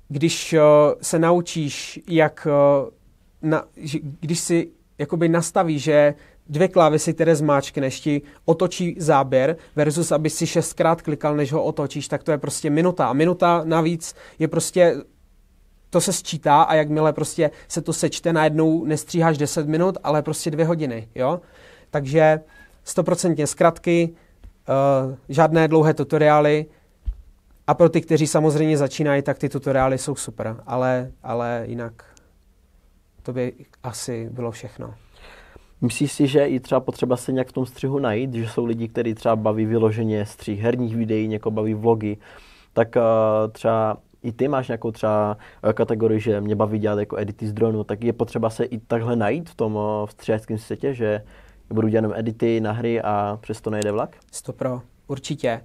když uh, se naučíš, jak, uh, na, že, když si jakoby nastaví, že dvě klávesy, které zmáčkneš, ti otočí záběr versus aby si šestkrát klikal, než ho otočíš, tak to je prostě minuta. A minuta navíc je prostě to se sčítá a jakmile prostě se to sečte, najednou nestříháš 10 minut, ale prostě dvě hodiny, jo. Takže stoprocentně zkratky, uh, žádné dlouhé tutoriály a pro ty, kteří samozřejmě začínají, tak ty tutoriály jsou super, ale, ale jinak to by asi bylo všechno. Myslíš si, že i třeba potřeba se nějak v tom střihu najít, že jsou lidi, kteří třeba baví vyloženě střih herních videí, někoho baví vlogy, tak uh, třeba i ty máš nějakou třeba eh, kategorii, že mě baví dělat jako edity z dronu, tak je potřeba se i takhle najít v tom eh, v střeleckém světě, že budu dělat edity na hry a přesto nejde vlak? Stopro, určitě.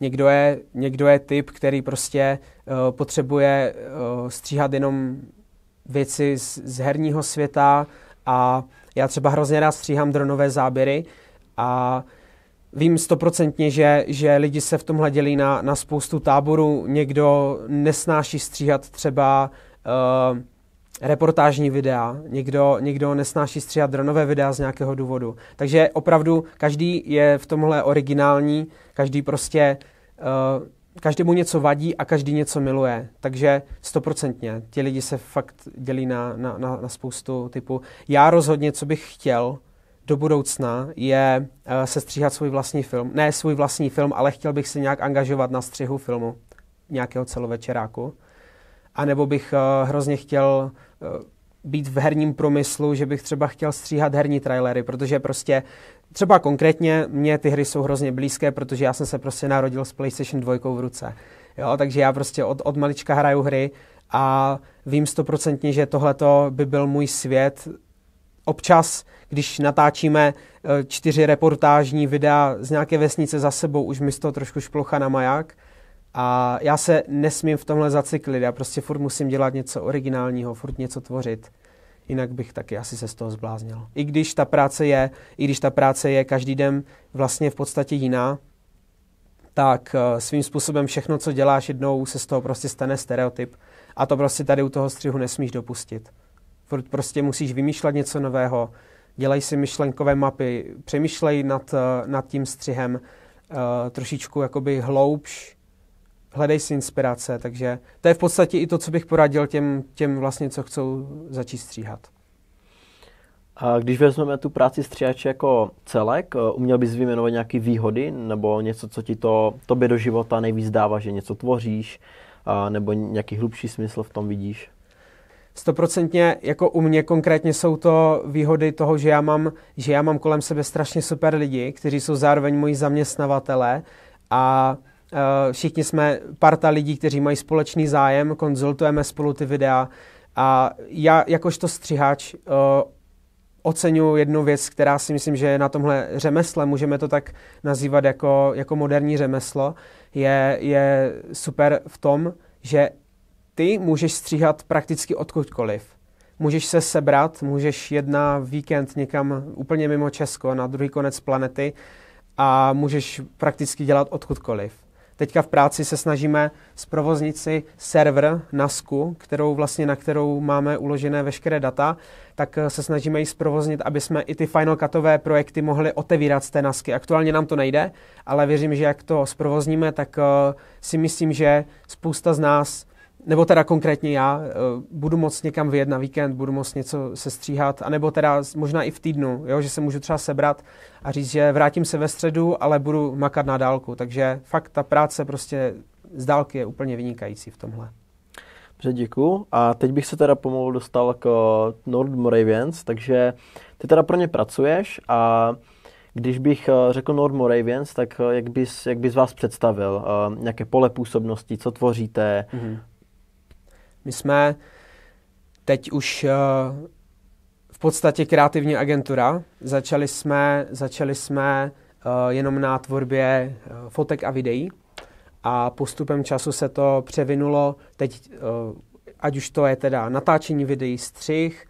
Někdo je, někdo je typ, který prostě uh, potřebuje uh, stříhat jenom věci z, z herního světa a já třeba hrozně rád stříhám dronové záběry a uh, Vím stoprocentně, že, že lidi se v tom dělí na, na spoustu táborů. Někdo nesnáší stříhat třeba uh, reportážní videa, někdo, někdo nesnáší stříhat dronové videa z nějakého důvodu. Takže opravdu každý je v tomhle originální, každý prostě, uh, každému něco vadí a každý něco miluje. Takže stoprocentně, ti lidi se fakt dělí na, na, na, na spoustu typu. Já rozhodně, co bych chtěl, do budoucna je eh, sestříhat svůj vlastní film. Ne svůj vlastní film, ale chtěl bych se nějak angažovat na střihu filmu, nějakého celovečeráku. A nebo bych eh, hrozně chtěl eh, být v herním promyslu, že bych třeba chtěl stříhat herní trailery, protože prostě třeba konkrétně mě ty hry jsou hrozně blízké, protože já jsem se prostě narodil s PlayStation 2 v ruce. Jo, takže já prostě od, od malička hraju hry a vím stoprocentně, že tohleto by byl můj svět, občas, když natáčíme eh, čtyři reportážní videa z nějaké vesnice za sebou, už mi z toho trošku šplocha na maják. A já se nesmím v tomhle zaciklit, já prostě furt musím dělat něco originálního, furt něco tvořit. Jinak bych taky asi se z toho zbláznil. I když ta práce je, i když ta práce je každý den vlastně v podstatě jiná, tak eh, svým způsobem všechno, co děláš jednou, se z toho prostě stane stereotyp. A to prostě tady u toho střihu nesmíš dopustit. Furt prostě musíš vymýšlet něco nového, dělej si myšlenkové mapy, přemýšlej nad, eh, nad tím střihem uh, trošičku jakoby hloubš, hledej si inspirace, takže to je v podstatě i to, co bych poradil těm, těm vlastně, co chcou začít stříhat. A když vezmeme tu práci stříhače jako celek, eh, uměl bys vyjmenovat nějaké výhody nebo něco, co ti to tobě do života nejvíc dává, že něco tvoříš, a nebo nějaký hlubší smysl v tom vidíš? stoprocentně jako u mě konkrétně jsou to výhody toho, že já mám, že já mám kolem sebe strašně super lidi, kteří jsou zároveň moji zaměstnavatele a eh, všichni jsme parta lidí, kteří mají společný zájem, konzultujeme spolu ty videa a já jakožto střihač eh, oceňuji jednu věc, která si myslím, že na tomhle řemesle, můžeme to tak nazývat jako, jako moderní řemeslo, je, je super v tom, že ty můžeš stříhat prakticky odkudkoliv. Můžeš se sebrat, můžeš jet na víkend někam úplně mimo Česko, na druhý konec planety a můžeš prakticky dělat odkudkoliv. Teďka v práci se snažíme zprovoznit si server NASku, kterou vlastně, na kterou máme uložené veškeré data, tak eh, se snažíme ji zprovoznit, aby jsme i ty Final Cutové projekty mohli otevírat z té NASky. Aktuálně nám to nejde, ale věřím, že jak to zprovozníme, tak eh, si myslím, že spousta z nás nebo teda konkrétně já, eh, budu moc někam vyjet na víkend, budu moc něco sestříhat, anebo teda možná i v týdnu, jo, že se můžu třeba sebrat a říct, že vrátím se ve středu, ale budu makat na dálku. Takže fakt ta práce prostě z dálky je úplně vynikající v tomhle. Dobře, A teď bych se teda pomalu dostal k eh, Nord Moravians, takže ty teda pro ně pracuješ a když bych eh, řekl Nord Moravians, tak jak bys, jak bys vás představil? Nějaké pole působnosti, co tvoříte, mm-hmm. My jsme teď už eh, v podstatě kreativní agentura. Začali jsme, začali jsme eh, jenom na tvorbě eh, fotek a videí a postupem času se to převinulo. Teď, ať už to je teda natáčení videí, střih,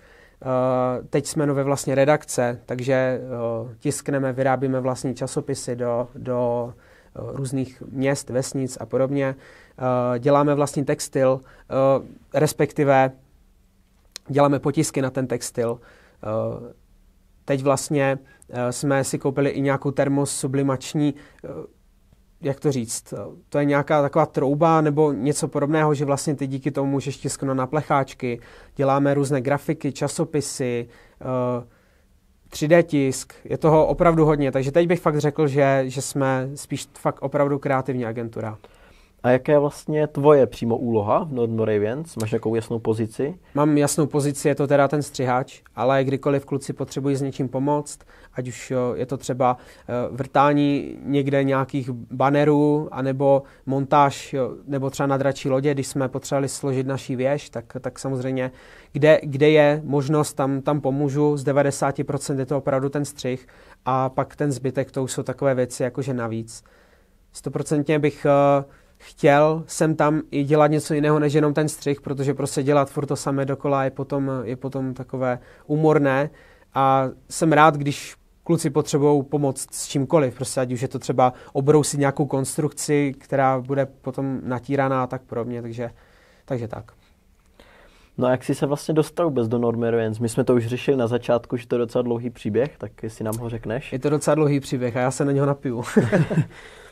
teď jsme nové vlastně redakce, takže tiskneme, vyrábíme vlastní časopisy do, do různých měst, vesnic a podobně. Eh, děláme vlastní textil, eh, respektive děláme potisky na ten textil. Eh, teď vlastně jsme si koupili i nějakou termosublimační, jak to říct, to je nějaká taková trouba nebo něco podobného, že vlastně ty díky tomu můžeš tisknout na plecháčky. Děláme různé grafiky, časopisy, 3D tisk, je toho opravdu hodně, takže teď bych fakt řekl, že, že jsme spíš fakt opravdu kreativní agentura. A jaká je vlastně tvoje přímo úloha v North Moravians? Máš nějakou jasnou pozici? Mám jasnou pozici, je to teda ten střiháč, ale kdykoliv kluci potřebují s něčím pomoct, ať už je to třeba eh, vrtání někde nějakých banerů, anebo montáž, nebo třeba na dračí lodě, když jsme potřebovali složit naší věž, tak, tak samozřejmě, kde, kde je možnost, tam, tam pomůžu, z 90% je to opravdu ten střih a pak ten zbytek, to už jsou takové věci jakože navíc. Stoprocentně bych uh, chtěl jsem tam i dělat něco jiného než jenom ten střih, protože prostě dělat furt to samé dokola je potom, je potom takové umorné a jsem rád, když kluci potřebují pomoc s čímkoliv, prostě ať už je to třeba obrousit nějakou konstrukci, která bude potom natíraná a tak mě. takže, takže tak. No a jak jsi se vlastně dostal bez do Normy Ruins? My jsme to už řešili na začátku, že to je docela dlouhý příběh, tak jestli nám ho řekneš. Je to docela dlouhý příběh a já se na něho napiju.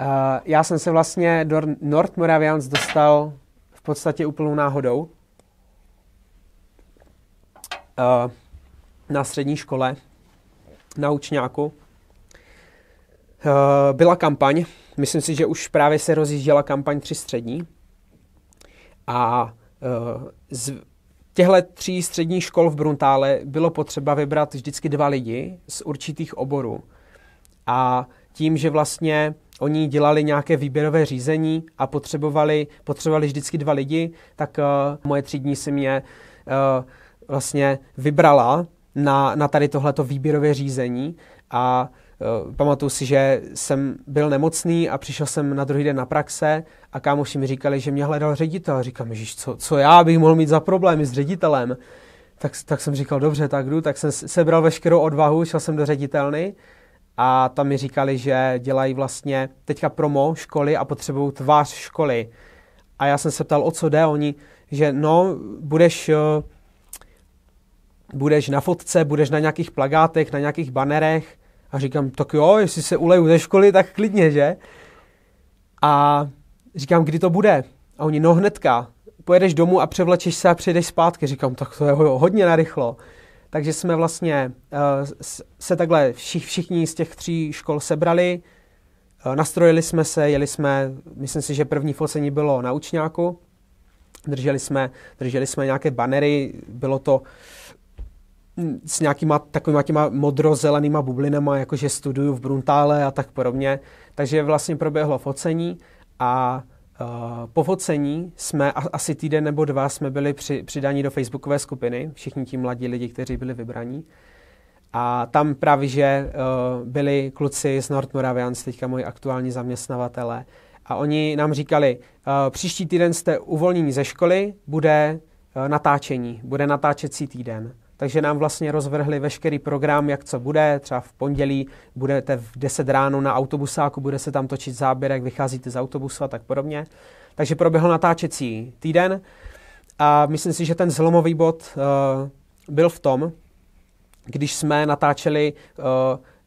Eh, já jsem se vlastně do North Moravians dostal v podstatě úplnou náhodou. Eh, na střední škole, na učňáku. Eh, byla kampaň, myslím si, že už právě se rozjížděla kampaň tři střední. A z těchto tří středních škol v Bruntále bylo potřeba vybrat vždycky dva lidi z určitých oborů. A tím, že vlastně oni dělali nějaké výběrové řízení a potřebovali, potřebovali vždycky dva lidi, tak uh, moje třídní si mě uh, vlastně vybrala na, na tady tohleto výběrové řízení a uh, pamatuju si, že jsem byl nemocný a přišel jsem na druhý den na praxe a kámoši mi říkali, že mě hledal ředitel. Říkám, že co, co já bych mohl mít za problémy s ředitelem? Tak, tak jsem říkal, dobře, tak jdu, tak jsem sebral veškerou odvahu, šel jsem do ředitelny a tam mi říkali, že dělají vlastně teďka promo školy a potřebují tvář školy. A já jsem se ptal, o co jde, oni, že no, budeš, eh, budeš na fotce, budeš na nějakých plagátech, na nějakých banerech. A říkám, tak jo, jestli se uleju ze školy, tak klidně, že? A říkám, kdy to bude? A oni, no hnedka, pojedeš domů a převlečeš se a přijdeš zpátky. Říkám, tak to je hodně narychlo. rychlo. Takže jsme vlastně eh, se takhle všich, všichni z těch tří škol sebrali, eh, nastrojili jsme se, jeli jsme, myslím si, že první focení bylo na učňáku, drželi jsme, drželi jsme nějaké banery, bylo to mm, s nějakýma takovýma těma modrozelenýma bublinama, jakože studuju v Bruntále a tak podobně. Takže vlastně proběhlo focení a Eh, povocení jsme asi týden nebo dva jsme byli při, přidáni do facebookové skupiny, všichni ti mladí lidi, kteří byli vybraní. A tam právě, že eh, byli kluci z North Moravians, teďka moji aktuální zaměstnavatele. A oni nám říkali, eh, příští týden jste uvolnění ze školy, bude natáčení, bude natáčecí týden takže nám vlastně rozvrhli veškerý program, jak co bude. Třeba v pondělí budete v 10 ráno na autobusáku, bude se tam točit záběr, jak vycházíte z autobusu a tak podobně. Takže proběhl natáčecí týden a myslím si, že ten zlomový bod uh, byl v tom, když jsme natáčeli uh,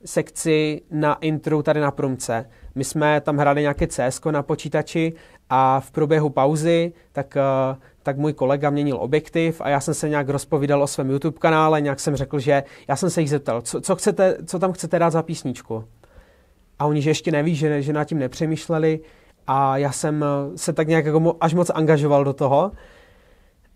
sekci na intru tady na Prumce. My jsme tam hráli nějaké CS na počítači a v průběhu pauzy tak, eh, tak můj kolega měnil objektiv a já jsem se nějak rozpovídal o svém YouTube kanále, nějak jsem řekl, že já jsem se jich zeptal, co, co, chcete, co tam chcete dát za písničku. A oni, že ještě neví, že, že nad tím nepřemýšleli a já jsem eh, se tak nějak jako až moc angažoval do toho.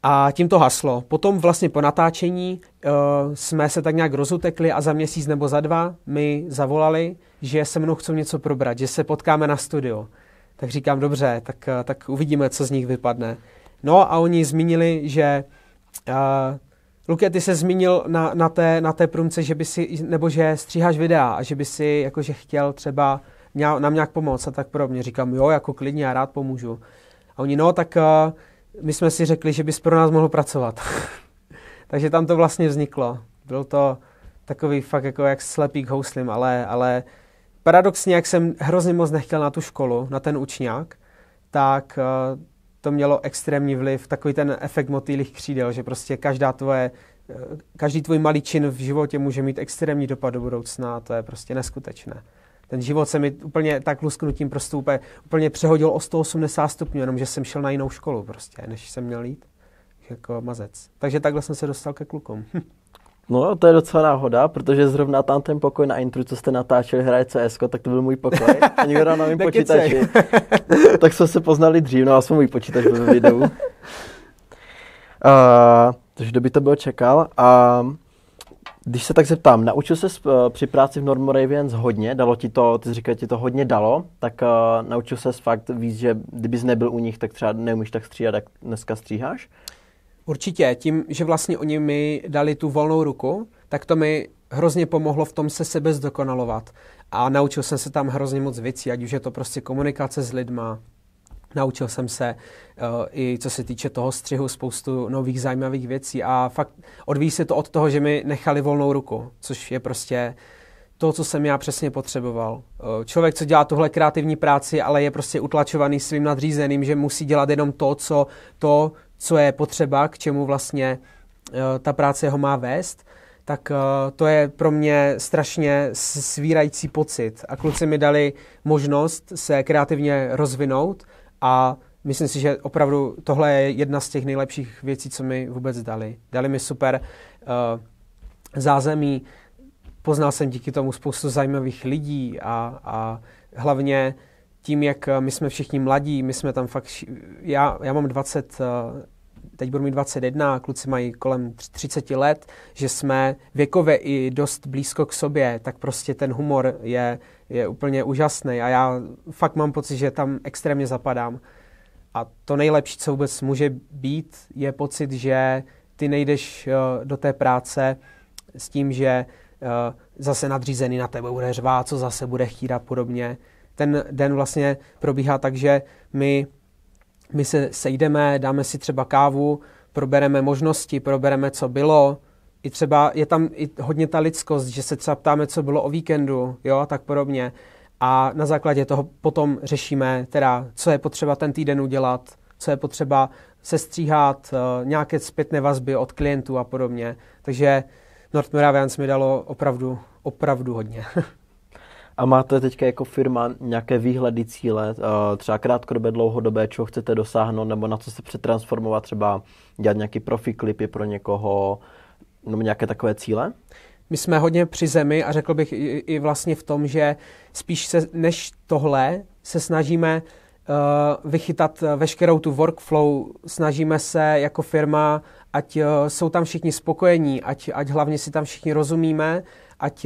A tím to haslo. Potom vlastně po natáčení uh, jsme se tak nějak rozutekli a za měsíc nebo za dva mi zavolali, že se mnou chcou něco probrat, že se potkáme na studio tak říkám, dobře, tak, tak uvidíme, co z nich vypadne. No a oni zmínili, že uh, Luke, ty se zmínil na, na, té, na té průmce, že by si, nebo že stříháš videa a že by si jakože chtěl třeba nám nějak pomoct a tak podobně. Říkám, jo, jako klidně, já rád pomůžu. A oni, no, tak uh, my jsme si řekli, že bys pro nás mohl pracovat. Takže tam to vlastně vzniklo. Byl to takový fakt jako jak slepý k houslim, ale, ale uh, paradoxně, jak jsem hrozně moc nechtěl na tu školu, na ten učňák, tak eh, to mělo extrémní vliv, takový ten efekt motýlých křídel, že prostě každá tvoje, eh, každý tvůj malý čin v životě může mít extrémní dopad do budoucna a to je prostě neskutečné. Ten život se mi úplně tak lusknutím prostě úplně, úplně přehodil o 180 stupňů, jenom že jsem šel na jinou školu prostě, než jsem měl jít. Jako mazec. Takže takhle jsem se dostal ke klukům. No, to je docela náhoda, protože zrovna tam ten pokoj na intru, co jste natáčeli, hraje CS, tak to byl můj pokoj. A někdo na mém počítači. tak jsme se poznali dřív, no a jsme můj počítač byl ve videu. Uh, takže kdo by to byl čekal. A když se tak zeptám, naučil se uh, eh, při práci v Normoravians hodně, dalo ti to, ty říkáš, ti to hodně dalo, tak uh, naučil se fakt víc, že kdybys nebyl u nich, tak třeba neumíš tak stříhat, jak dneska stříháš? Určitě, tím, že vlastně oni mi dali tu volnou ruku, tak to mi hrozně pomohlo v tom se sebe zdokonalovat. A naučil jsem se tam hrozně moc věcí, ať už je to prostě komunikace s lidma, naučil jsem se uh, i co se týče toho střihu spoustu nových zajímavých věcí a fakt odvíjí se to od toho, že mi nechali volnou ruku, což je prostě to, co jsem já přesně potřeboval. Uh, člověk, co dělá tuhle kreativní práci, ale je prostě utlačovaný svým nadřízeným, že musí dělat jenom to, co to, co je potřeba, k čemu vlastně eh, ta práce ho má vést, tak eh, to je pro mě strašně svírající pocit. A kluci mi dali možnost se kreativně rozvinout a myslím si, že opravdu tohle je jedna z těch nejlepších věcí, co mi vůbec dali. Dali mi super eh, zázemí, poznal jsem díky tomu spoustu zajímavých lidí a, a hlavně tím, jak eh, my jsme všichni mladí, my jsme tam fakt, já, já mám 20, eh, teď budu mít 21, kluci mají kolem 30 let, že jsme věkově i dost blízko k sobě, tak prostě ten humor je, je úplně úžasný a já fakt mám pocit, že tam extrémně zapadám. A to nejlepší, co vůbec může být, je pocit, že ty nejdeš eh, do té práce s tím, že zase nadřízený na tebe bude řvát, co zase bude chtít a podobně ten den vlastně probíhá tak, že my, my se sejdeme, dáme si třeba kávu, probereme možnosti, probereme, co bylo, i třeba je tam i hodně ta lidskost, že se třeba ptáme, co bylo o víkendu, jo, a tak podobně. A na základě toho potom řešíme, teda, co je potřeba ten týden udělat, co je potřeba sestříhat, eh, nějaké zpětné vazby od klientů a podobně. Takže North Moravians mi dalo opravdu, opravdu hodně. A máte teďka jako firma nějaké výhledy, cíle, eh, třeba krátkodobé, dlouhodobé, čeho chcete dosáhnout, nebo na co se přetransformovat, třeba dělat nějaký profi klipy pro někoho, nebo nějaké takové cíle? My jsme hodně při zemi a řekl bych i vlastně v tom, že spíš se, než tohle se snažíme eh, vychytat veškerou tu workflow, snažíme se jako firma, ať eh, jsou tam všichni spokojení, ať, ať hlavně si tam všichni rozumíme, ať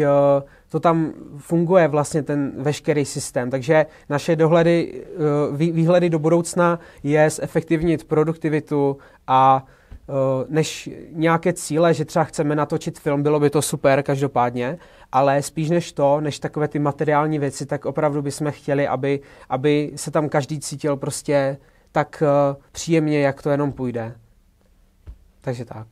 to tam funguje vlastně ten veškerý systém. Takže naše dohledy, eh, výhledy do budoucna je zefektivnit produktivitu a eh, než nějaké cíle, že třeba chceme natočit film, bylo by to super každopádně, ale spíš než to, než takové ty materiální věci, tak opravdu bychom chtěli, aby, aby se tam každý cítil prostě tak eh, příjemně, jak to jenom půjde. Takže tak.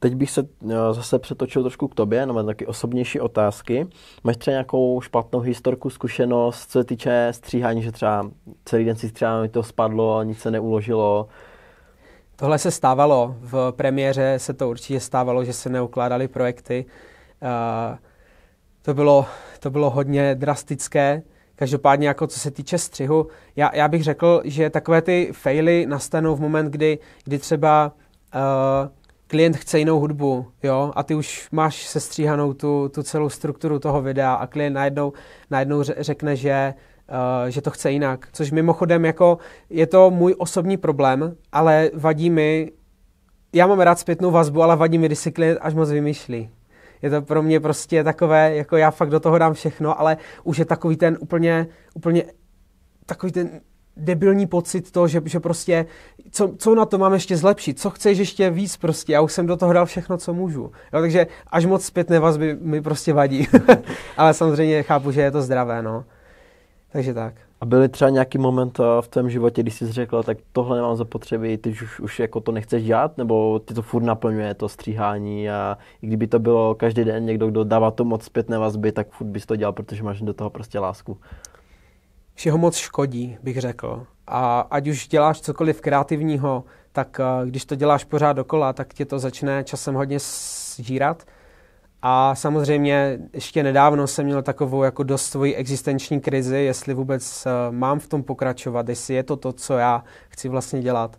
Teď bych se eh, zase přetočil trošku k tobě, no taky osobnější otázky. Máš třeba nějakou špatnou historku, zkušenost, co se týče stříhání, že třeba celý den si mi to spadlo a nic se neuložilo? Tohle se stávalo. V premiéře se to určitě stávalo, že se neukládaly projekty. Eh, to bylo, to bylo hodně drastické. Každopádně, jako co se týče střihu, já, já bych řekl, že takové ty faily nastanou v moment, kdy, kdy třeba uh, klient chce jinou hudbu, jo, a ty už máš sestříhanou tu, tu celou strukturu toho videa a klient najednou, najednou řekne, že Uh, že to chce jinak. Což mimochodem jako je to můj osobní problém, ale vadí mi, já mám rád zpětnou vazbu, ale vadí mi, když si klient až moc vymýšlí. Je to pro mě prostě takové, jako já fakt do toho dám všechno, ale už je takový ten úplně, úplně takový ten debilní pocit to, že, že prostě, co, co na to mám ještě zlepšit, co chceš ještě víc prostě, já už jsem do toho dal všechno, co můžu. Jo, takže až moc zpětné vazby mi prostě vadí. Ale samozřejmě chápu, že je to zdravé, no. Takže tak. A byly třeba nějaký moment v tom životě, když jsi řekl, tak tohle nemám zapotřebí, ty už, už jako to nechceš dělat, nebo ty to furt naplňuje, to stříhání a i kdyby to bylo každý den někdo, kdo dává to moc zpětné vazby, tak furt bys to dělal, protože máš do toho prostě lásku že ho moc škodí, bych řekl. A ať už děláš cokoliv kreativního, tak eh, když to děláš pořád dokola, tak tě to začne časem hodně sžírat. A samozřejmě ještě nedávno jsem měl takovou jako dost svoji existenční krizi, jestli vůbec eh, mám v tom pokračovat, jestli je to to, co já chci vlastně dělat.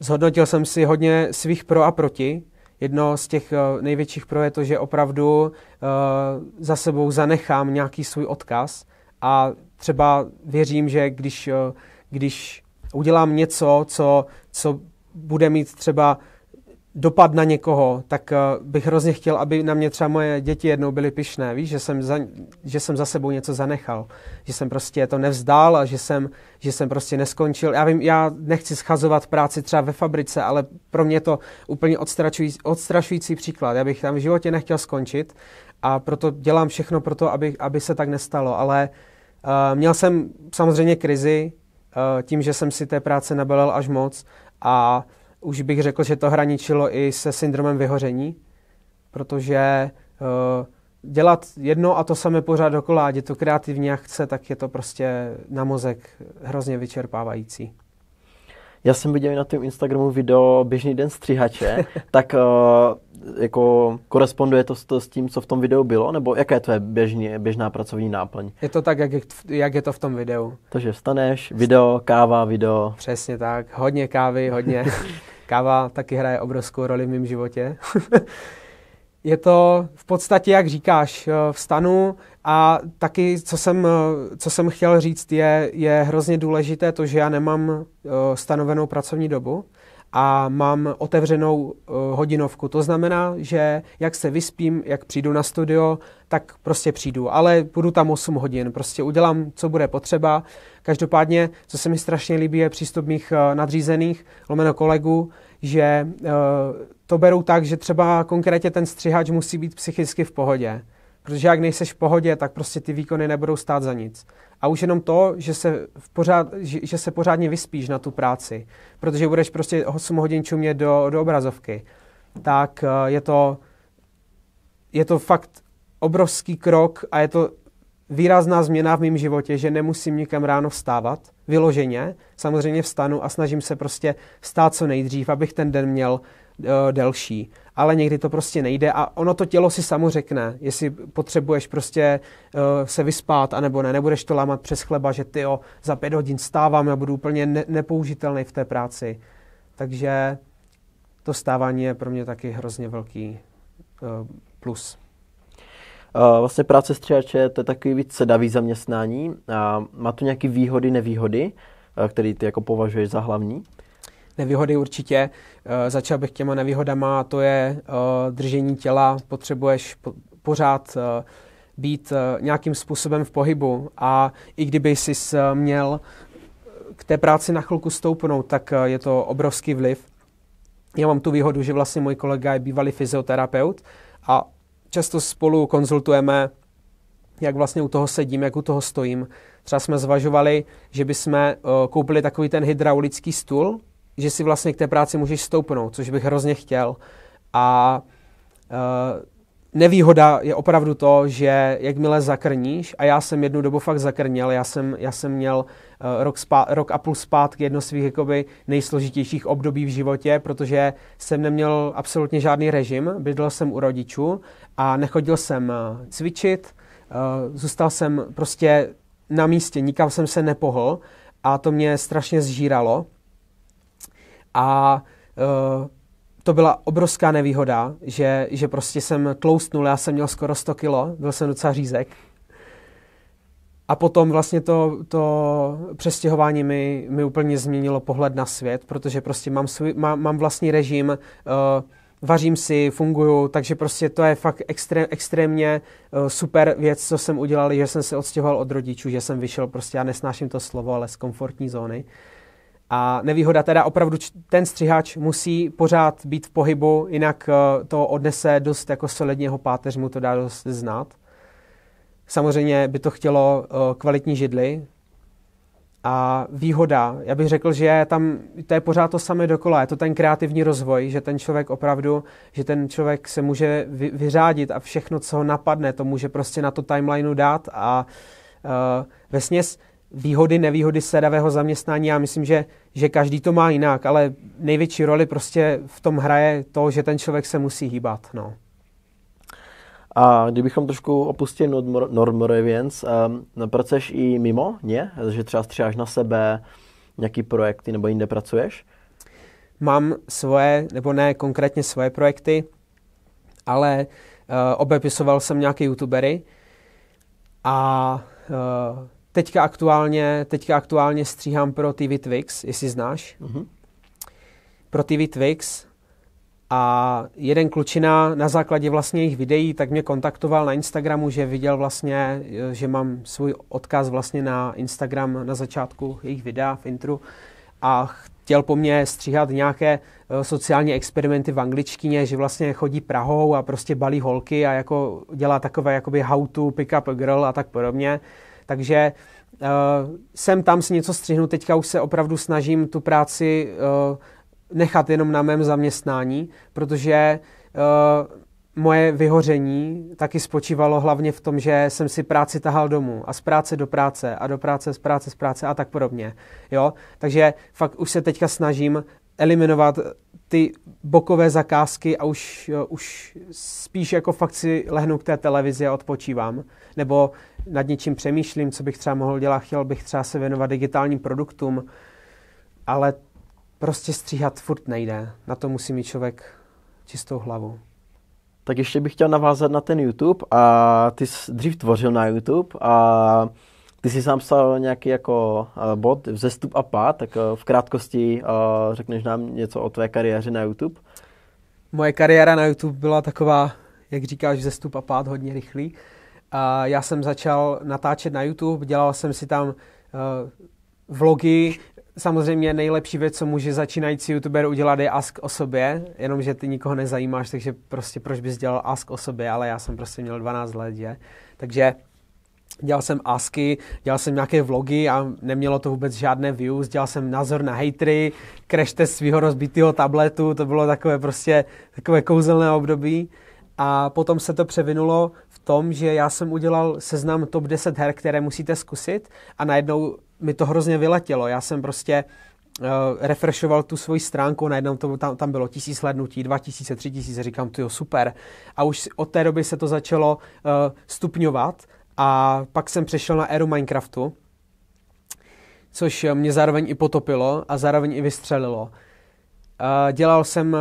Zhodnotil jsem si hodně svých pro a proti. Jedno z těch eh, největších pro je to, že opravdu za sebou zanechám nějaký svůj odkaz a třeba věřím, že když, eh, když udělám něco, co, co bude mít třeba dopad na někoho, tak eh, bych hrozně chtěl, aby na mě třeba moje děti jednou byly pyšné, víš, že jsem, za, že jsem za sebou něco zanechal, že jsem prostě to nevzdál a že jsem, že jsem prostě neskončil. Já vím, já nechci schazovat práci třeba ve fabrice, ale pro mě to úplně odstrašující, odstrašující příklad. Já bych tam v životě nechtěl skončit a proto dělám všechno pro to, aby, aby se tak nestalo, ale uh, Eh, měl jsem samozřejmě krizi eh, tím, že jsem si té práce nabalil až moc a už bych řekl, že to hraničilo i se syndromem vyhoření, protože eh, dělat jedno a to samé pořád dokola, ať je to kreativní jak chce, tak je to prostě na mozek hrozně vyčerpávající. Já jsem viděl na tom Instagramu video Běžný den stříhače, tak uh, jako koresponduje to s, to s tím, co v tom videu bylo, nebo jaká je tvoje běžný, běžná pracovní náplň? Je to tak, jak je, jak je to v tom videu. Takže vstaneš, video, káva, video. Přesně tak, hodně kávy, hodně. Káva taky hraje obrovskou roli v mém životě. Je to v podstatě, jak říkáš, eh, v stanu a taky, co jsem, eh, co jsem chtěl říct, je, je hrozně důležité to, že já nemám eh, stanovenou pracovní dobu a mám otevřenou hodinovku. To znamená, že jak se vyspím, jak přijdu na studio, tak prostě přijdu, ale budu tam 8 hodin, prostě udělám, co bude potřeba. Každopádně, co se mi strašně líbí, je přístup mých nadřízených, lomeno kolegů, že to berou tak, že třeba konkrétně ten střihač musí být psychicky v pohodě. Protože jak nejseš v pohodě, tak prostě ty výkony nebudou stát za nic. A už jenom to, že se, v pořád, že, že se pořádně vyspíš na tu práci, protože budeš prostě 8 hodin čumět do, do obrazovky, tak eh, je to, je to fakt obrovský krok a je to výrazná změna v mém životě, že nemusím nikam ráno vstávat, vyloženě, samozřejmě vstanu a snažím se prostě stát co nejdřív, abych ten den měl Eh, delší. Ale někdy to prostě nejde a ono to tělo si samo řekne, jestli potřebuješ prostě eh, se vyspát, anebo ne, nebudeš to lámat přes chleba, že ty jo, za pět hodin stávám a budu úplně ne- nepoužitelný v té práci. Takže to stávání je pro mě taky hrozně velký eh, plus. Vlastně práce střihače to je takový víc sedavý zaměstnání. má to nějaké výhody, nevýhody, které ty jako považuješ za hlavní? Nevýhody určitě. Eh, začal bych těma nevýhodama, a to je eh, držení těla. Potřebuješ pořád eh, být nějakým způsobem v pohybu a i kdyby jsi měl k té práci na chvilku stoupnout, tak je to obrovský vliv. Já mám tu výhodu, že vlastně můj kolega je bývalý fyzioterapeut a často spolu konzultujeme, jak vlastně u toho sedím, jak u toho stojím. Třeba jsme zvažovali, že bychom koupili takový ten hydraulický stůl, že si vlastně k té práci můžeš stoupnout, což bych hrozně chtěl. A uh, nevýhoda je opravdu to, že jakmile zakrníš, a já jsem jednu dobu fakt zakrnil, já jsem, já jsem měl uh, rok, spá, rok a půl zpátky jedno svých jakoby, nejsložitějších období v životě, protože jsem neměl absolutně žádný režim, bydlel jsem u rodičů a nechodil jsem eh, cvičit, uh, zůstal jsem prostě na místě, nikam jsem se nepohl a to mě strašně zžíralo a uh, to byla obrovská nevýhoda, že, že prostě jsem tloustnul, já jsem měl skoro 100 kilo, byl jsem docela řízek. A potom vlastně to, to přestěhování mi, mi úplně změnilo pohled na svět, protože prostě mám, svůj, mám, mám vlastní režim, uh, vařím si, funguju, takže prostě to je fakt extré, extrémně uh, super věc, co jsem udělal, že jsem se odstěhoval od rodičů, že jsem vyšel prostě, já nesnáším to slovo, ale z komfortní zóny. Uh, a nevýhoda teda opravdu, ten střihač musí pořád být v pohybu, jinak eh, to odnese dost jako solidně páteř, mu to dá dost znát. Samozřejmě by to chtělo eh, kvalitní židly. A výhoda, já bych řekl, že tam, to je pořád to samé dokola, je to ten kreativní rozvoj, že ten člověk opravdu, že ten člověk se může vyřádit a všechno, co ho napadne, to může prostě na to timelineu dát a uh, vesměs výhody, nevýhody sedavého zaměstnání, já myslím, že že každý to má jinak, ale největší roli prostě v tom hraje to, že ten člověk se musí hýbat. No. A kdybychom trošku opustili normory, um, no, pracuješ i mimo ne? Že třeba stříháš na sebe nějaký projekty nebo jinde pracuješ? Mám svoje, nebo ne konkrétně svoje projekty, ale uh, obepisoval jsem nějaké youtubery a uh, Teďka aktuálně, teďka aktuálně stříhám pro TV Twix, jestli znáš. Mm-hmm. Pro TV Twix. A jeden klučina na základě vlastně jejich videí tak mě kontaktoval na Instagramu, že viděl vlastně, že mám svůj odkaz vlastně na Instagram na začátku jejich videa v intru a chtěl po mně stříhat nějaké eh, sociální experimenty v angličtině, že vlastně chodí Prahou a prostě balí holky a jako dělá takové jakoby how to pick up a girl a tak podobně. Takže uh, eh, jsem tam si něco střihnu, teďka už se opravdu snažím tu práci uh, nechat jenom na mém zaměstnání, protože uh, moje vyhoření taky spočívalo hlavně v tom, že jsem si práci tahal domů a z práce do práce a do práce z práce z práce a tak podobně. Jo? Takže fakt už se teďka snažím eliminovat ty bokové zakázky a už, už spíš jako fakt si lehnu k té televizi a odpočívám. Nebo nad něčím přemýšlím, co bych třeba mohl dělat, chtěl bych třeba se věnovat digitálním produktům, ale prostě stříhat furt nejde. Na to musí mít člověk čistou hlavu. Tak ještě bych chtěl navázat na ten YouTube a ty jsi dřív tvořil na YouTube a ty jsi sám psal nějaký jako eh, bod, vzestup a pád, tak eh, v krátkosti eh, řekneš nám něco o tvé kariéře na YouTube? Moje kariéra na YouTube byla taková, jak říkáš, vzestup a pád hodně rychlý. A já jsem začal natáčet na YouTube, dělal jsem si tam uh, vlogy. Samozřejmě nejlepší věc, co může začínající youtuber udělat, je ask o sobě, jenomže ty nikoho nezajímáš, takže prostě proč bys dělal ask o sobě, ale já jsem prostě měl 12 let, že? Takže dělal jsem asky, dělal jsem nějaké vlogy a nemělo to vůbec žádné views, dělal jsem názor na hejtry, krešte svého rozbitého tabletu, to bylo takové prostě takové kouzelné období. A potom se to převinulo tom, že já jsem udělal seznam top 10 her, které musíte zkusit a najednou mi to hrozně vyletělo. Já jsem prostě uh, refreshoval tu svoji stránku, najednou to, tam, tam bylo tisíc hlednutí, dva tisíce, tři tisíce, říkám, to jo, super. A už od té doby se to začalo uh, stupňovat a pak jsem přešel na éru Minecraftu, což mě zároveň i potopilo a zároveň i vystřelilo. Uh, dělal jsem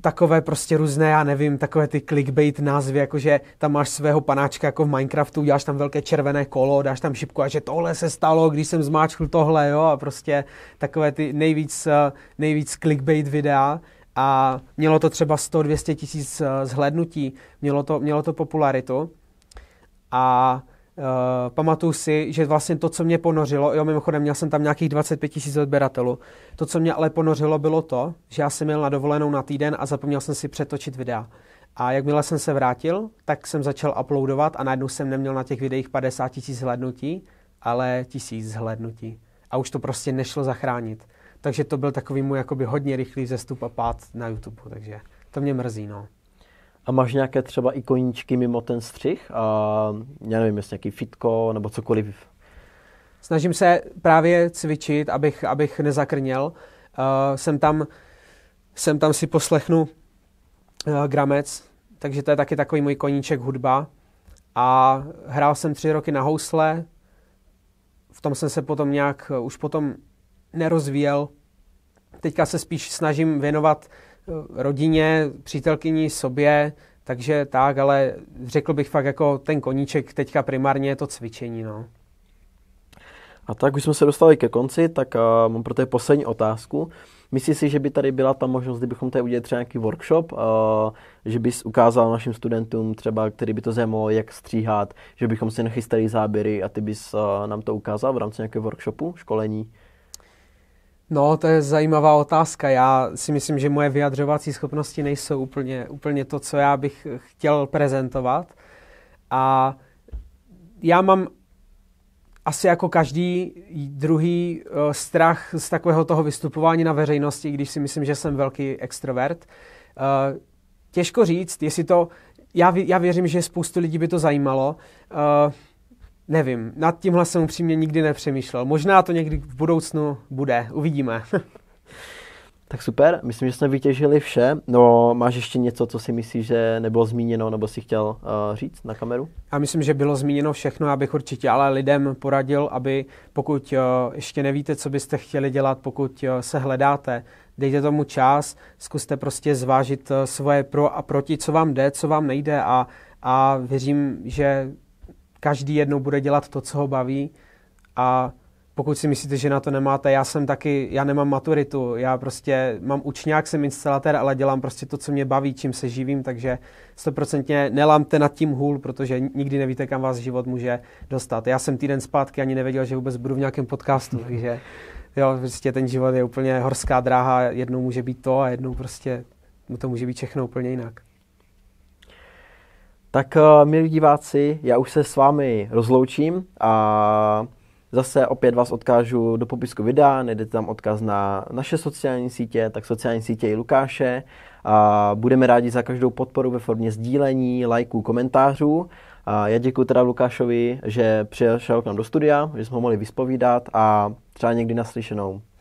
takové prostě různé, já nevím, takové ty clickbait názvy, jakože tam máš svého panáčka jako v Minecraftu, uděláš tam velké červené kolo, dáš tam šipku a že tohle se stalo, když jsem zmáčkl tohle, jo, a prostě takové ty nejvíc, eh, nejvíc clickbait videa a mělo to třeba 100-200 tisíc eh, zhlednutí, mělo to, mělo to popularitu a Uh, pamatuju si, že vlastně to, co mě ponořilo, jo, mimochodem měl jsem tam nějakých 25 tisíc odběratelů, to, co mě ale ponořilo, bylo to, že já jsem měl na dovolenou na týden a zapomněl jsem si přetočit videa. A jakmile jsem se vrátil, tak jsem začal uploadovat a najednou jsem neměl na těch videích 50 tisíc zhlédnutí, ale tisíc zhlédnutí. A už to prostě nešlo zachránit. Takže to byl takový můj jakoby hodně rychlý zestup a pád na YouTube, takže to mě mrzí, no. A máš nějaké třeba i koníčky mimo ten střih? A já nevím, jestli nějaký fitko nebo cokoliv. Snažím se právě cvičit, abych, abych nezakrněl. Uh, jsem tam, jsem tam si poslechnu uh, gramec, takže to je taky takový můj koníček hudba. A hrál jsem tři roky na housle, v tom jsem se potom nějak eh, už potom nerozvíjel. Teďka se spíš snažím věnovat rodině, přítelkyni, sobě, takže tak, ale řekl bych fakt jako ten koníček teďka primárně je to cvičení, no. A tak už jsme se dostali ke konci, tak uh, mám pro tebe poslední otázku. Myslíš si, že by tady byla ta možnost, kdybychom tady udělali třeba nějaký workshop, uh, že bys ukázal našim studentům třeba, který by to zajímalo, jak stříhat, že bychom si nachystali záběry a ty bys uh, nám to ukázal v rámci nějakého workshopu, školení? No, to je zajímavá otázka. Já si myslím, že moje vyjadřovací schopnosti nejsou úplně, úplně to, co já bych chtěl prezentovat. A já mám asi jako každý druhý eh, strach z takového toho vystupování na veřejnosti, když si myslím, že jsem velký extrovert. Eh, těžko říct, jestli to... Já, já věřím, že spoustu lidí by to zajímalo. Eh, Nevím, nad tímhle jsem upřímně nikdy nepřemýšlel. Možná to někdy v budoucnu bude, uvidíme. tak super, myslím, že jsme vytěžili vše. No, máš ještě něco, co si myslíš, že nebylo zmíněno, nebo si chtěl uh, říct na kameru? Já myslím, že bylo zmíněno všechno, abych určitě ale lidem poradil, aby pokud uh, ještě nevíte, co byste chtěli dělat, pokud uh, se hledáte, dejte tomu čas, zkuste prostě zvážit svoje pro a proti, co vám jde, co vám nejde a, a věřím, že každý jednou bude dělat to, co ho baví a pokud si myslíte, že na to nemáte, já jsem taky, já nemám maturitu, já prostě mám učňák, jsem instalatér, ale dělám prostě to, co mě baví, čím se živím, takže stoprocentně nelámte nad tím hůl, protože nikdy nevíte, kam vás život může dostat. Já jsem týden zpátky ani nevěděl, že vůbec budu v nějakém podcastu, takže jo, prostě ten život je úplně horská dráha, jednou může být to a jednou prostě mu to může být všechno úplně jinak. Tak uh, milí diváci, já už se s vámi rozloučím a zase opět vás odkážu do popisku videa, najdete tam odkaz na naše sociální sítě, tak sociální sítě i Lukáše. A budeme rádi za každou podporu ve formě sdílení, lajků, komentářů. A já děkuji teda Lukášovi, že přišel k nám do studia, že jsme ho mohli vyspovídat a třeba někdy naslyšenou.